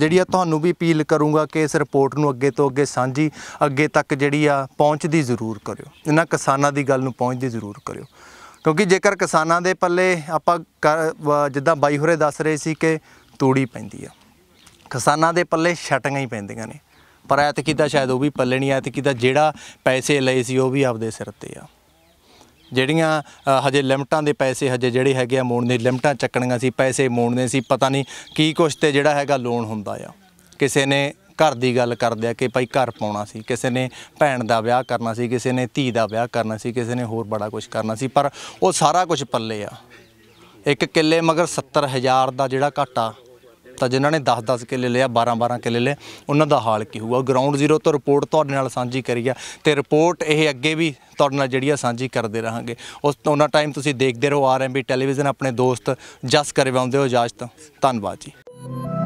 ਜਿਹੜੀ ਆ ਤੁਹਾਨੂੰ ਵੀ ਅਪੀਲ ਕਰੂੰਗਾ ਕਿ ਇਸ ਰਿਪੋਰਟ ਨੂੰ ਅੱਗੇ ਤੋਂ ਅੱਗੇ ਸਾਂਝੀ ਅੱਗੇ ਤੱਕ ਜਿਹੜੀ ਆ ਪਹੁੰਚਦੀ ਜ਼ਰੂਰ ਕਰਿਓ ਇਹਨਾਂ ਕਿਸਾਨਾਂ ਦੀ ਗੱਲ ਨੂੰ ਪਹੁੰਚਦੀ ਜ਼ਰੂਰ ਕਰਿਓ ਕਿਉਂਕਿ ਜੇਕਰ ਕਿਸਾਨਾਂ ਦੇ ਪੱਲੇ ਆਪਾਂ ਜਿੱਦਾਂ ਬਾਈ ਹੋਰੇ ਦੱਸ ਰਹੇ ਸੀ ਕਿ ਤੂੜੀ ਪੈਂਦੀ ਆ ਕਿਸਾਨਾਂ ਦੇ ਪੱਲੇ ਛਟੀਆਂ ਹੀ ਪੈਂਦੀਆਂ ਨੇ ਪਰ ਐਤਕੀ ਤਾਂ ਸ਼ਾਇਦ ਉਹ ਵੀ ਪੱਲੇ ਨਹੀਂ ਐਤਕੀ ਤਾਂ ਜਿਹੜਾ ਪੈਸੇ ਲਏ ਸੀ ਉਹ ਵੀ ਆਪਦੇ ਸਿਰ ਤੇ ਆ ਜਿਹੜੀਆਂ ਹਜੇ ਲਿਮਟਾਂ ਦੇ ਪੈਸੇ ਹਜੇ ਜਿਹੜੇ ਹੈਗੇ ਆ ਮੋੜਨੇ ਲਿਮਟਾਂ ਚੱਕਣੀਆਂ ਸੀ ਪੈਸੇ ਮੋੜਨੇ ਸੀ ਪਤਾ ਨਹੀਂ ਕੀ ਕੁਛ ਤੇ ਜਿਹੜਾ ਹੈਗਾ ਲੋਨ ਹੁੰਦਾ ਆ ਕਿਸੇ ਨੇ ਘਰ ਦੀ ਗੱਲ ਕਰਦਿਆ ਕਿ ਭਾਈ ਘਰ ਪਾਉਣਾ ਸੀ ਕਿਸੇ ਨੇ ਭੈਣ ਦਾ ਵਿਆਹ ਕਰਨਾ ਸੀ ਕਿਸੇ ਨੇ ਧੀ ਦਾ ਵਿਆਹ ਕਰਨਾ ਸੀ ਕਿਸੇ ਨੇ ਹੋਰ ਬੜਾ ਕੁਝ ਕਰਨਾ ਸੀ ਪਰ ਉਹ ਸਾਰਾ ਕੁਝ ਪੱਲੇ ਆ ਇੱਕ ਕਿੱਲੇ ਮਗਰ 70000 ਦਾ ਜਿਹੜਾ ਘਾਟਾ ਤਾਂ ਜਿਨ੍ਹਾਂ ਨੇ 10-10 ਕਿੱਲੇ ਲਿਆ 12-12 ਕਿੱਲੇ ਲਿਆ ਉਹਨਾਂ ਦਾ ਹਾਲ ਕੀ ਹੋਊਗਾ ਗਰਾਊਂਡ ਜ਼ੀਰੋ ਤੋਂ ਰਿਪੋਰਟ ਤੁਹਾਡੇ ਨਾਲ ਸਾਂਝੀ ਕਰੀ ਆ ਤੇ ਰਿਪੋਰਟ ਇਹ ਅੱਗੇ ਵੀ ਤੁਹਾਡੇ ਨਾਲ ਜਿਹੜੀ ਆ ਸਾਂਝੀ ਕਰਦੇ ਰਹਾਂਗੇ ਉਸ ਉਹਨਾਂ ਟਾਈਮ ਤੁਸੀਂ ਦੇਖਦੇ ਰਹੋ ਆਰਐਮਬੀ ਟੈਲੀਵਿਜ਼ਨ ਆਪਣੇ ਦੋਸਤ ਜਸ ਕਰਵਾਉਂਦੇ ਹੋ ਇਜਾਜ਼ਤ ਧੰਨਵਾਦ ਜੀ